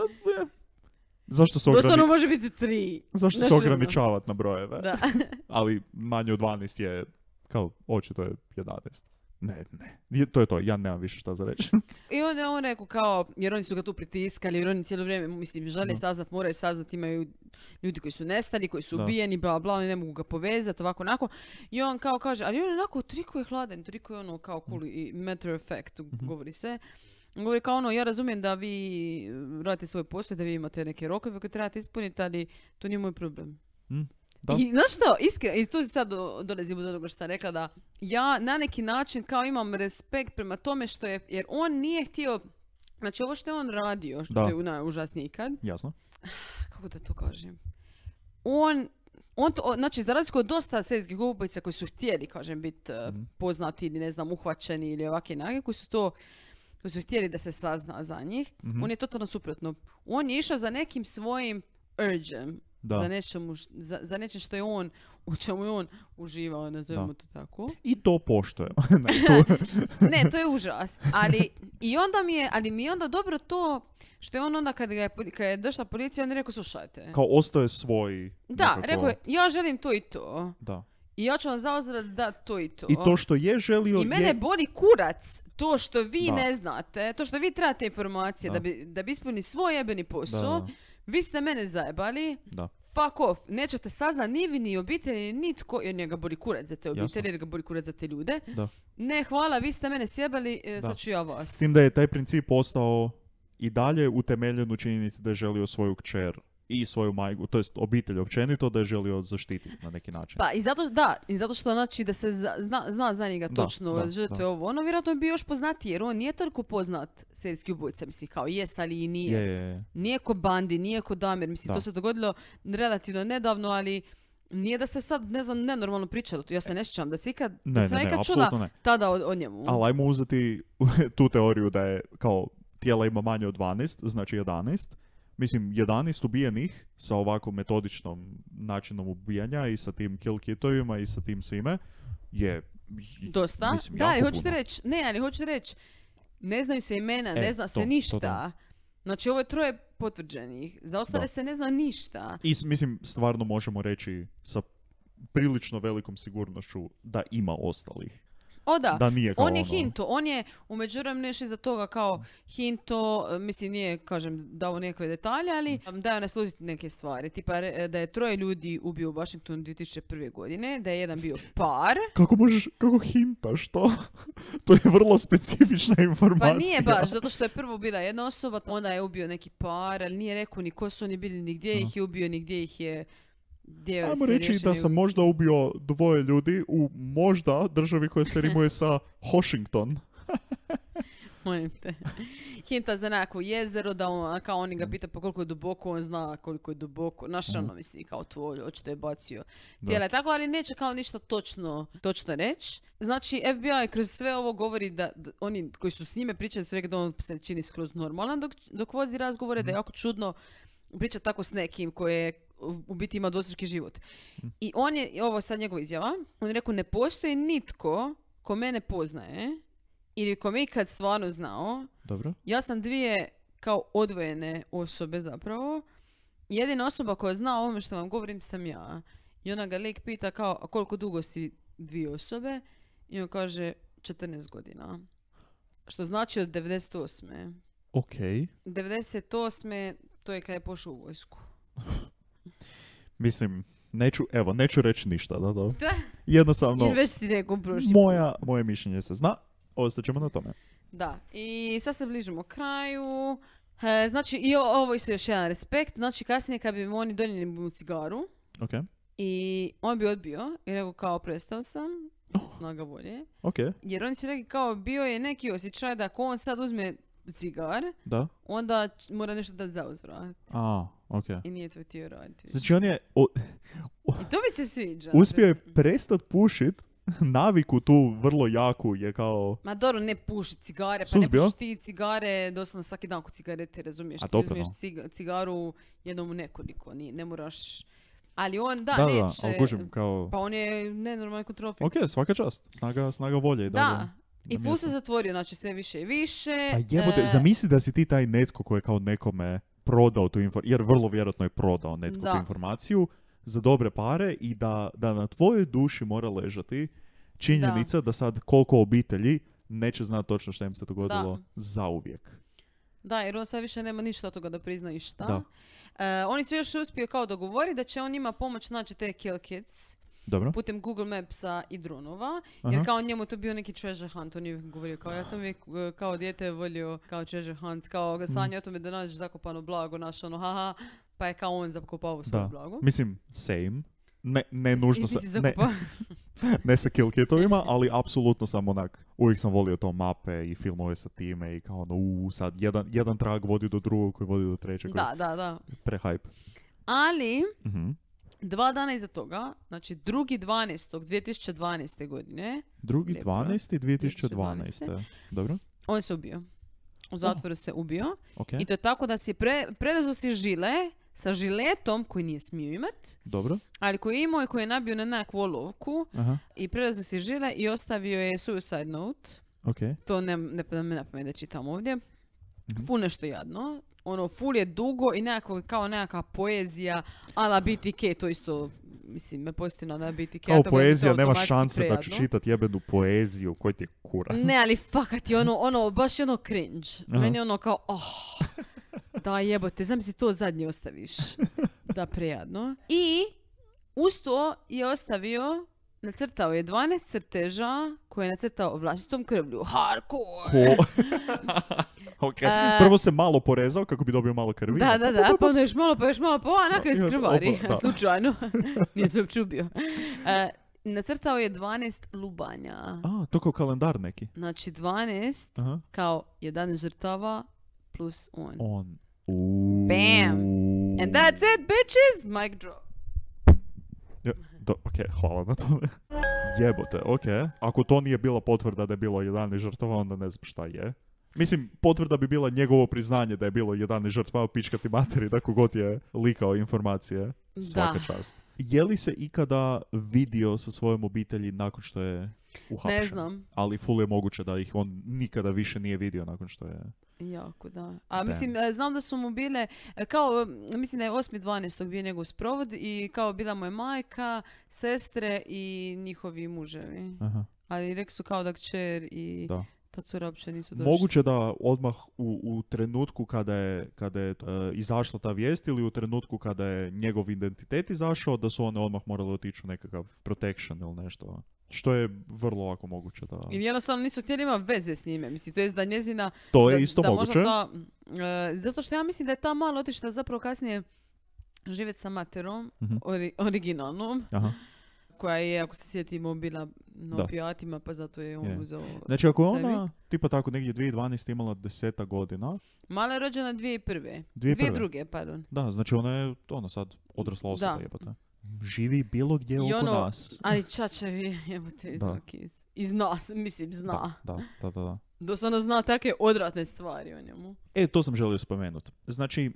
zašto se, ograni... može biti 3. zašto se ono. ograničavati na brojeve? Da. Ali manje od 12 je kao, očito je 11. Ne, ne. To je to, ja nemam više šta za reći. I onda je on rekao kao, jer oni su ga tu pritiskali, jer oni cijelo vrijeme, mislim, žele no. saznat, moraju saznat, imaju ljudi koji su nestali, koji su ubijeni, bla, bla, oni ne mogu ga povezati, ovako, onako. I on kao kaže, ali on onako, toliko je hladan, toliko je ono kao cool mhm. i matter of fact, mhm. govori se. Govori kao ono, ja razumijem da vi radite svoj posao, da vi imate neke rokove koje trebate ispuniti, ali to nije moj problem. Mm. Da. I, znaš što, iskreno, i tu sad dolazimo do toga što sam rekla da ja na neki način kao imam respekt prema tome što je, jer on nije htio, znači ovo što je on radio, što da. je najužasnije ikad. Jasno. Kako da to kažem? On on znači, za razliku od dosta serijskih ubojica koji su htjeli, kažem, biti e, mhm. poznati ili ne znam, uhvaćeni ili ovakve nage, koji su to koji su htjeli da se sazna za njih, mhm. on je totalno suprotno. On je išao za nekim svojim urgem, da. Za, nešto za, što je on, u čemu je on uživao, nazovimo to tako. I to poštojem. Ne, to je užas. Ali, i onda mi je, ali mi onda dobro to što je on onda kad, je, kad je došla policija, on je rekao, slušajte. kao ostao je svoj. Da, rekao je, ja želim to i to. Da. I ja ću vam zauzrat da to i to. I to što je želio I mene je... boli kurac to što vi ne znate, to što vi trebate informacije da, bi, da bi ispunili svoj jebeni posao. da. Vi ste mene zajebali, Da. fuck off, nećete saznat ni vi, ni obitelji, ni nitko, jer njega boli kurac za te obitelji, jer ga boli kurac za te ljude. Da. Ne, hvala, vi ste mene sjebali, e, sad ću ja vas. S tim da je taj princip ostao i dalje utemeljen u činjenici da je želio svoju kćer i svoju majku, to jest obitelj općenito, da je želio zaštititi na neki način. Pa i zato, da, i zato što znači da se zna, zna za njega da, točno žrtve ovo. Ono vjerojatno je bio još poznatiji jer on nije toliko poznat serijski ubojica, mislim kao jest, ali i nije. Je, je, je. Nije ko Bandi, nije ko Damir, mislim to se dogodilo relativno nedavno, ali nije da se sad, ne znam, nenormalno pričalo. Ja se ne sjećam da se ikad, ne, da čula ne. tada o, o njemu. Ali ajmo uzeti tu teoriju da je kao tijela ima manje od 12, znači 11, Mislim, 11 ubijenih sa ovako metodičnom načinom ubijanja i sa tim kill kitovima i sa tim svime je... Dosta? da, i hoćete reći, ne, ali hoćete reći, ne znaju se imena, ne e, zna se ništa. znači, ovo je troje potvrđenih, za ostale se ne zna ništa. I mislim, stvarno možemo reći sa prilično velikom sigurnošću da ima ostalih. O da, nije on je ono. hinto, on je u međuvremenu nešto iza toga kao hinto, e, mislim nije, kažem, dao nekakve detalje, ali mm. da je sluziti neke stvari. Tipa e, da je troje ljudi ubio u Washingtonu 2001. godine, da je jedan bio par. Kako možeš, kako hinta, što? to je vrlo specifična informacija. Pa nije baš, zato što je prvo bila jedna osoba, onda je ubio neki par, ali nije rekao ni ko su oni bili, ni gdje ih je ubio, ni gdje ih je gdje Ajmo reći da sam možda ubio dvoje ljudi u možda državi koja se rimuje sa Washington. Molim te. Hinta za nekakvo jezero, da on, kao oni ga pita pa koliko je duboko, on zna koliko je duboko. Naš mhm. ono misli kao tu očito je bacio tijela. Tako, ali neće kao ništa točno, točno reći. Znači, FBI kroz sve ovo govori da, da oni koji su s njime pričali su rekli da on se čini skroz normalan dok, dok vozi razgovore, da je mhm. jako čudno pričati tako s nekim koji je u biti ima dvostruki život. Hm. I on je, ovo sad njegova izjava, on je rekao ne postoji nitko ko mene poznaje ili ko me ikad stvarno znao. Dobro. Ja sam dvije kao odvojene osobe zapravo. Jedina osoba koja zna o ovome što vam govorim sam ja. I ona ga lik pita kao, a koliko dugo si dvije osobe? I on kaže, 14 godina. Što znači od 98. Ok. 98. to je kad je pošao u vojsku. Mislim, neću, evo, neću reći ništa, da, da. Jednostavno, moja, moje mišljenje se zna, ostaćemo na tome. Da, i sad se bližimo kraju. E, znači, i ovo isto još jedan respekt. Znači, kasnije kad bi oni donijeli mu cigaru Okay. i on bi odbio i rekao kao prestao sam, oh. snaga volje. okay. Jer oni su rekli kao bio je neki osjećaj da ako on sad uzme cigar, da? onda mora nešto da zauzvrat. A, okej. I nije to htio raditi. Znači on je, o, I to mi se sviđa. uspio je prestat pušit, naviku tu vrlo jaku je kao, Ma dobro, ne puši cigare, pa ne pušiš ti cigare doslovno svaki dan ako cigarete, razumiješ? A ti dobro, cigaru jednom u nekoliko, ni- ne moraš... Ali on, da, da, da, da, kao, Pa on je nenormalni kontrofik. ok, svaka čast, snaga, snaga volje i da, i FU se zatvorio, znači sve više i više. A jebote, e, zamisli da si ti taj netko koji je kao nekome prodao tu informaciju, jer vrlo vjerojatno je prodao netko tu informaciju za dobre pare i da, da na tvojoj duši mora ležati činjenica da, sad koliko obitelji neće znati točno što im se dogodilo zauvijek. Da, jer on sad više nema ništa od toga da prizna i šta. Da. E, oni su još uspio kao dogovoriti da će on njima pomoć naći te Kill Kids. Dobro. putem Google Mapsa i dronova. Jer kao njemu to bio neki treasure hunt, on je govorio. Kao ja sam uvijek e, kao dijete volio kao treasure hunt, kao ga mm. sanja o tome da nađeš zakopano blago, naš ono haha, pa je kao on zakopao svoju Da. blago. Mislim, same. Ne, ne nužno I ne, ne sa kill ali apsolutno sam onak, uvijek sam volio to mape i filmove sa time i kao ono, uu, sad jedan, jedan trag vodi do drugog koji vodi do trećeg. koji- da, ono, da, da. Prehype. Ali, Mhm. Dva dana iza toga, znači drugi 12. 2012. godine. Drugi 12. 2012. Dobro. On se ubio. U zatvoru oh. se ubio. Okay. I to je tako da si pre, si žile sa žiletom koji nije smio imat. Dobro. Ali koji je imao i koji je nabio na nekakvu olovku. Aha. I prerezo si žile i ostavio je suicide note. Okay. To ne, ne, ne, ne da čitam ovdje. Mm-hmm. Fu nešto jadno ono, ful je dugo i nekako, kao nekakva poezija, ala BTK, to isto mislim, me pozitivno na biti Kao poezija, nema šanse da ću čitat jebenu poeziju, koji ti je kurac. Ne, ali fakat je ono, ono, baš je ono cringe. Meni je ono kao, oh, da jebote, znam si to zadnji ostaviš. Da, prejadno. I uz to je ostavio Nacrtao je 12 crteža koje je nacrtao vlastitom krvlju. Hardcore! okay. A... E, Prvo se malo porezao kako bi dobio malo krvi. Da, da, da, pa onda još malo, pa još malo, pa a nakon iskrvari, slučajno. Nije se uopće ubio. E, nacrtao je 12 lubanja. A, to kao kalendar neki. Znači 12 Aha. kao 11 žrtava plus on. On. Bam! And that's it, bitches! Mic drop. do, ok, hvala na tome. Jebote, ok. Ako to nije bila potvrda da je bilo 11 žrtava, onda ne znam šta je. Mislim, potvrda bi bila njegovo priznanje da je bilo 11 žrtva u ti materi da kogod je likao informacije. Svaka čast. Je li se ikada vidio sa svojom obitelji nakon što je uhapšen? Ne znam. Ali ful je moguće da ih on nikada više nije vidio nakon što je... Jako, da. A mislim, e, znam da su mu bile, e, kao, e, mislim da je 8.12. bio njegov sprovod i kao bila mu je majka, sestre i njihovi muževi. Aha. Ali rekli su kao da kćer i... Da nisu došli. Moguće da odmah u, u trenutku kada je, kada je e, izašla ta vijest ili u trenutku kada je njegov identitet izašao, da su one odmah morali otići u nekakav protection ili nešto. Što je vrlo ovako moguće da... I jednostavno nisu htjeli ima veze s njime, mislim, to je da njezina... To je isto moguće. E, zato što ja mislim da je ta mala otišla zapravo kasnije živjeti sa materom, mhm. originalnom. Aha koja je, ako se sjetimo, bila na opijatima, pa zato je on je. uzeo Znači, ako je ona, sebi. tipa tako, negdje 2012. imala deseta godina. Mala je rođena 2001. druge, pardon. Da, znači ona je, ona sad odrasla osoba, jebate. Živi bilo gdje I oko ono, nas. Ali čačevi, jebate, izvaki. iz, iz nas, mislim, zna. Da, da, da. da, Doslovno zna takve odratne stvari o njemu. E, to sam želio spomenuti. Znači,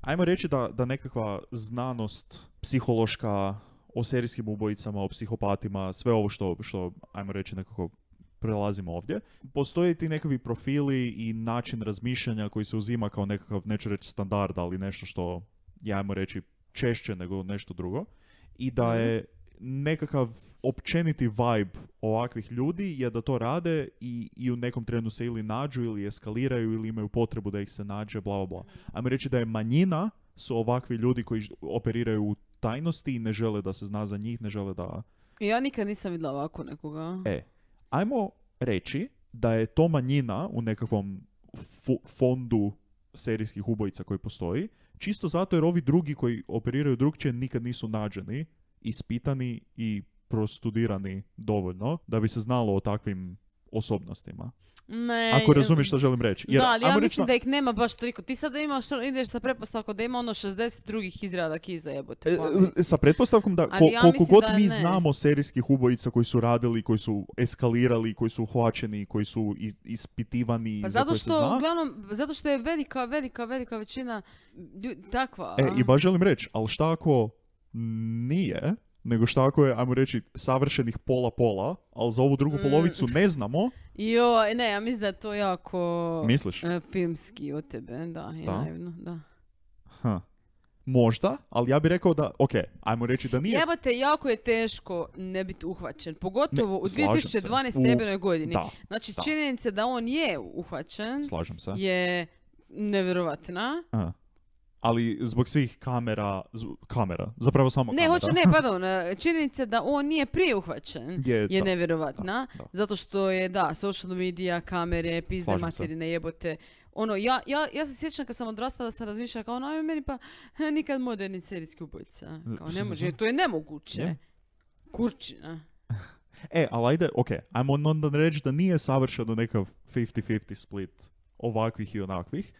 ajmo reći da, da nekakva znanost psihološka o serijskim ubojicama, o psihopatima, sve ovo što, što ajmo reći nekako prelazimo ovdje. Postoje ti nekakvi profili i način razmišljanja koji se uzima kao nekakav, neću reći standard, ali nešto što, ja ajmo reći, češće nego nešto drugo. I da mhm. je nekakav općeniti vibe ovakvih ljudi je da to rade i, i u nekom trenu se ili nađu ili eskaliraju ili imaju potrebu da ih se nađe, bla, bla, bla. Ajmo reći da je manjina su ovakvi ljudi koji operiraju u tajnosti i ne žele da se zna za njih, ne žele da... Ja nikad nisam vidjela ovako nekoga. E, ajmo reći da je to manjina u nekakvom fondu serijskih ubojica koji postoji, čisto zato jer ovi drugi koji operiraju drugčije nikad nisu nađeni, ispitani i prostudirani dovoljno da bi se znalo o takvim osobnostima. Ne, Ako razumiješ što želim reći. Jer, da, ali ja mislim da ih nema baš toliko. Ti sad imaš, ideš sa pretpostavkom da ima ono 60 drugih izradaka iza jebote. E, e, sa pretpostavkom da ko, ja koliko god da mi ne. znamo serijskih ubojica koji su radili, koji su eskalirali, koji su uhvaćeni, koji su ispitivani. Pa zato što, zna. uglavnom, zato što je velika, velika, velika većina ljudi takva. E, i baš želim reći, ali šta ako nije, nego šta ako je, ajmo reći, savršenih pola-pola, ali za ovu drugu mm. polovicu ne znamo. Jo, ne, ja mislim da je to jako... Misliš? E, filmski od tebe, da, je da? da. Ha. Možda, ali ja bih rekao da, ok, ajmo reći da nije. Jebate, jako je teško ne biti uhvaćen, pogotovo u 2012. nebenoj godini. Da, znači, da. činjenica da on je uhvaćen slažem se. je nevjerovatna ali zbog svih kamera, kamera, zapravo samo ne, hoće, ne, pardon, e, činjenica da on nije prije uhvaćen je, je nevjerovatna, zato što je, da, social media, kamere, pizne materine jebote, ono, ja, ja, ja se sjećam kad sam odrastala da sam razmišljala kao, ono, meni pa nikad moderni serijski ubojica, kao ne može, to je nemoguće, je. kurčina. e, ali ajde, ok, ajmo onda reći da nije savršeno nekav 50-50 split ovakvih i onakvih,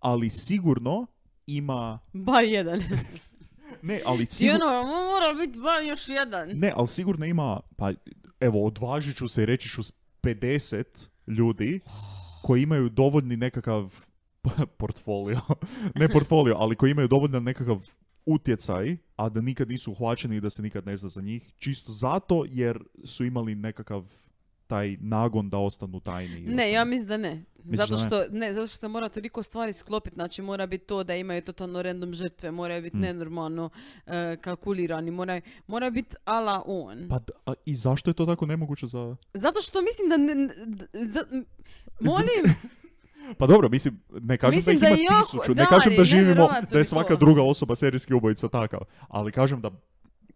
ali sigurno ima... Bar jedan. ne, ali sigurno... Ono, mm, mora biti još jedan. Ne, ali sigurno ima, pa evo, odvažit ću se i reći ću 50 ljudi koji imaju dovoljni nekakav portfolio, ne portfolio, ali koji imaju dovoljno nekakav utjecaj, a da nikad nisu uhvaćeni i da se nikad ne zna za njih, čisto zato jer su imali nekakav taj nagon da ostanu tajni? Ne, ja mislim da ne. zato što, ne? zato što se mora toliko stvari sklopiti, znači mora biti to da imaju totalno random žrtve, moraju biti mm. nenormalno e, kalkulirani, mora, mora biti ala on. Pa i zašto je to tako nemoguće za... Zato što mislim da... Ne, molim, Pa dobro, mislim, ne kažem da ih ima da tisuću, ne kažem da živimo, da je svaka druga osoba serijski ubojica takav, ali kažem da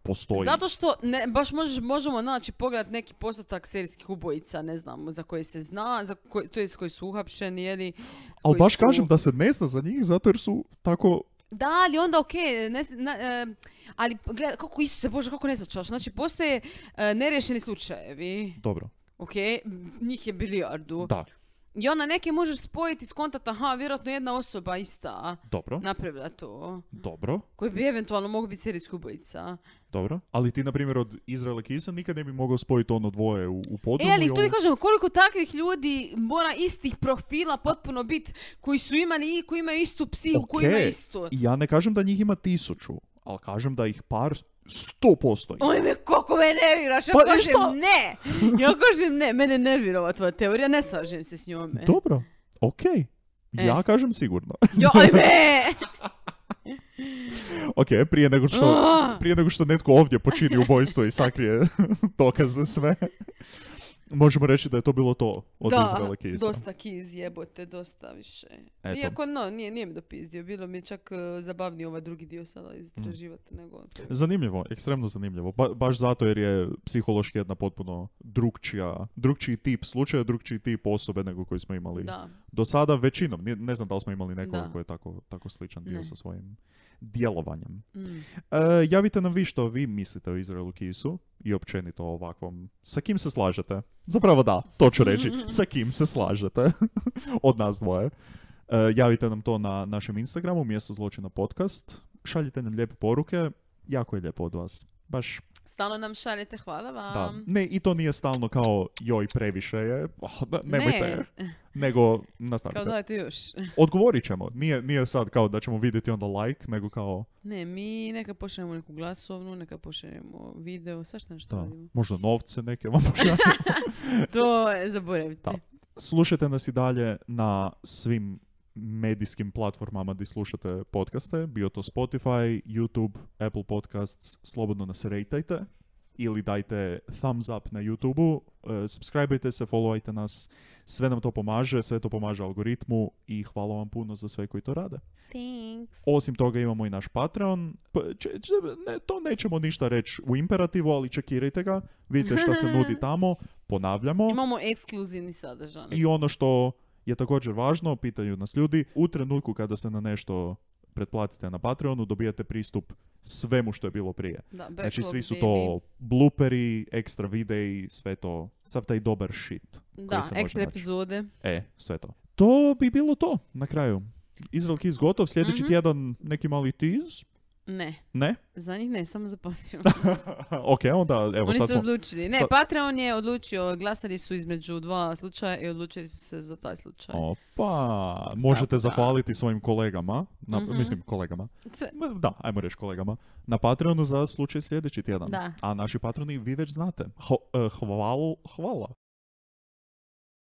postoji. Zato što ne, baš možemo naći pogledat neki postotak serijskih ubojica, ne znam, za koje se zna, za koje to jest koji su uhapšeni, jeli... Ali baš kažem da se ne zna za njih zato jer su tako da, ali onda ok, ne, ali gledaj, kako Isuse Bože, kako ne začaš? Znači, postoje uh, slučajevi. Dobro. Ok, njih je bilijardu. Da. I onda neke možeš spojiti s kontakta, aha, vjerojatno jedna osoba ista Dobro. napravila to. Dobro. Koji bi eventualno mogao biti serijski ubojica. Dobro. Ali ti, na primjer, od Izraela Kisa nikad ne bi mogao spojiti ono dvoje u, u E, ali to ono... kažem, koliko takvih ljudi mora istih profila potpuno biti koji su imali i koji imaju istu psihu, okay. koji imaju isto. ja ne kažem da njih ima tisuću, ali kažem da ih par 100%. me, koliko me nerviraš, ja pa, kažem ne. Ja kažem ne, mene nervira ova tvoja teorija, ne slažem se s njome. Dobro, okej. E. Ja kažem sigurno. Oj ok, prije nego, što, ah! prije nego što netko ovdje počini ubojstvo i sakrije za sve. Možemo reći da je to bilo to od da, Izraela Da, dosta Kiz jebote, dosta više. Iako no, nije, nije mi dopizdio, bilo mi je čak uh, ovaj drugi dio sada izdraživati. mm. nego... Zanimljivo, ekstremno zanimljivo. Ba, baš zato jer je psihološki jedna potpuno drugčija, drugčiji tip slučaja, drugčiji tip osobe nego koji smo imali da. do sada većinom. Ne, znam da li smo imali nekoga koji je tako, tako sličan dio sa svojim djelovanjem. Mm. E, javite nam vi što vi mislite o Izraelu Kisu i općenito ovakvom. Sa kim se slažete? Zapravo da, to ću reći. Sa kim se slažete? Od nas dvoje. E, javite nam to na našem Instagramu, mjesto zločina podcast. Šaljite nam lijepe poruke. Jako je lijepo od vas baš Stalno nam šaljete, hvala vam. Da. Ne, i to nije stalno kao joj previše je, nemojte. Ne. Nego nastavite. Kao dajte još. Odgovorit ćemo. Nije, nije sad kao da ćemo vidjeti onda like, nego kao... Ne, mi neka pošaljemo neku glasovnu, neka pošaljemo video, što nešto Možda novce neke vam pošaljemo. to zaboravite. Da. Slušajte nas i dalje na svim medijskim platformama gdje slušate podcaste, bio to Spotify, YouTube, Apple Podcasts, slobodno nas rejtajte ili dajte thumbs up na YouTube-u, e, subscribeajte se, followajte nas, sve nam to pomaže, sve to pomaže algoritmu i hvala vam puno za sve koji to rade. Thanks. Osim toga imamo i naš Patreon, to nećemo ništa reći u imperativu, ali čekirajte ga, vidite što se nudi tamo, ponavljamo. Imamo ekskluzivni sadržaj. I ono što je također važno, pitaju nas ljudi, u trenutku kada se na nešto pretplatite na Patreonu, dobijate pristup svemu što je bilo prije. Da, znači, svi su to blooperi, ekstra videi, sve to, sav taj dobar shit. Da, ekstra epizode. E, sve to. To bi bilo to na kraju. Izrael Kiss gotov, sljedeći mhm. tjedan neki mali tease. Ne. Ne? Za njih ne, samo za Patreon. ok, onda evo Oni su odlučili. Ne, Patreon je odlučio, glasali su između dva slučaja i odlučili su se za taj slučaj. Opa, možete zahvaliti svojim kolegama, mhm. mislim kolegama, da, ajmo reći kolegama, na Patreonu za slučaj sljedeći tjedan. Da. A naši patroni vi već znate. Eh, hvalu, hvala.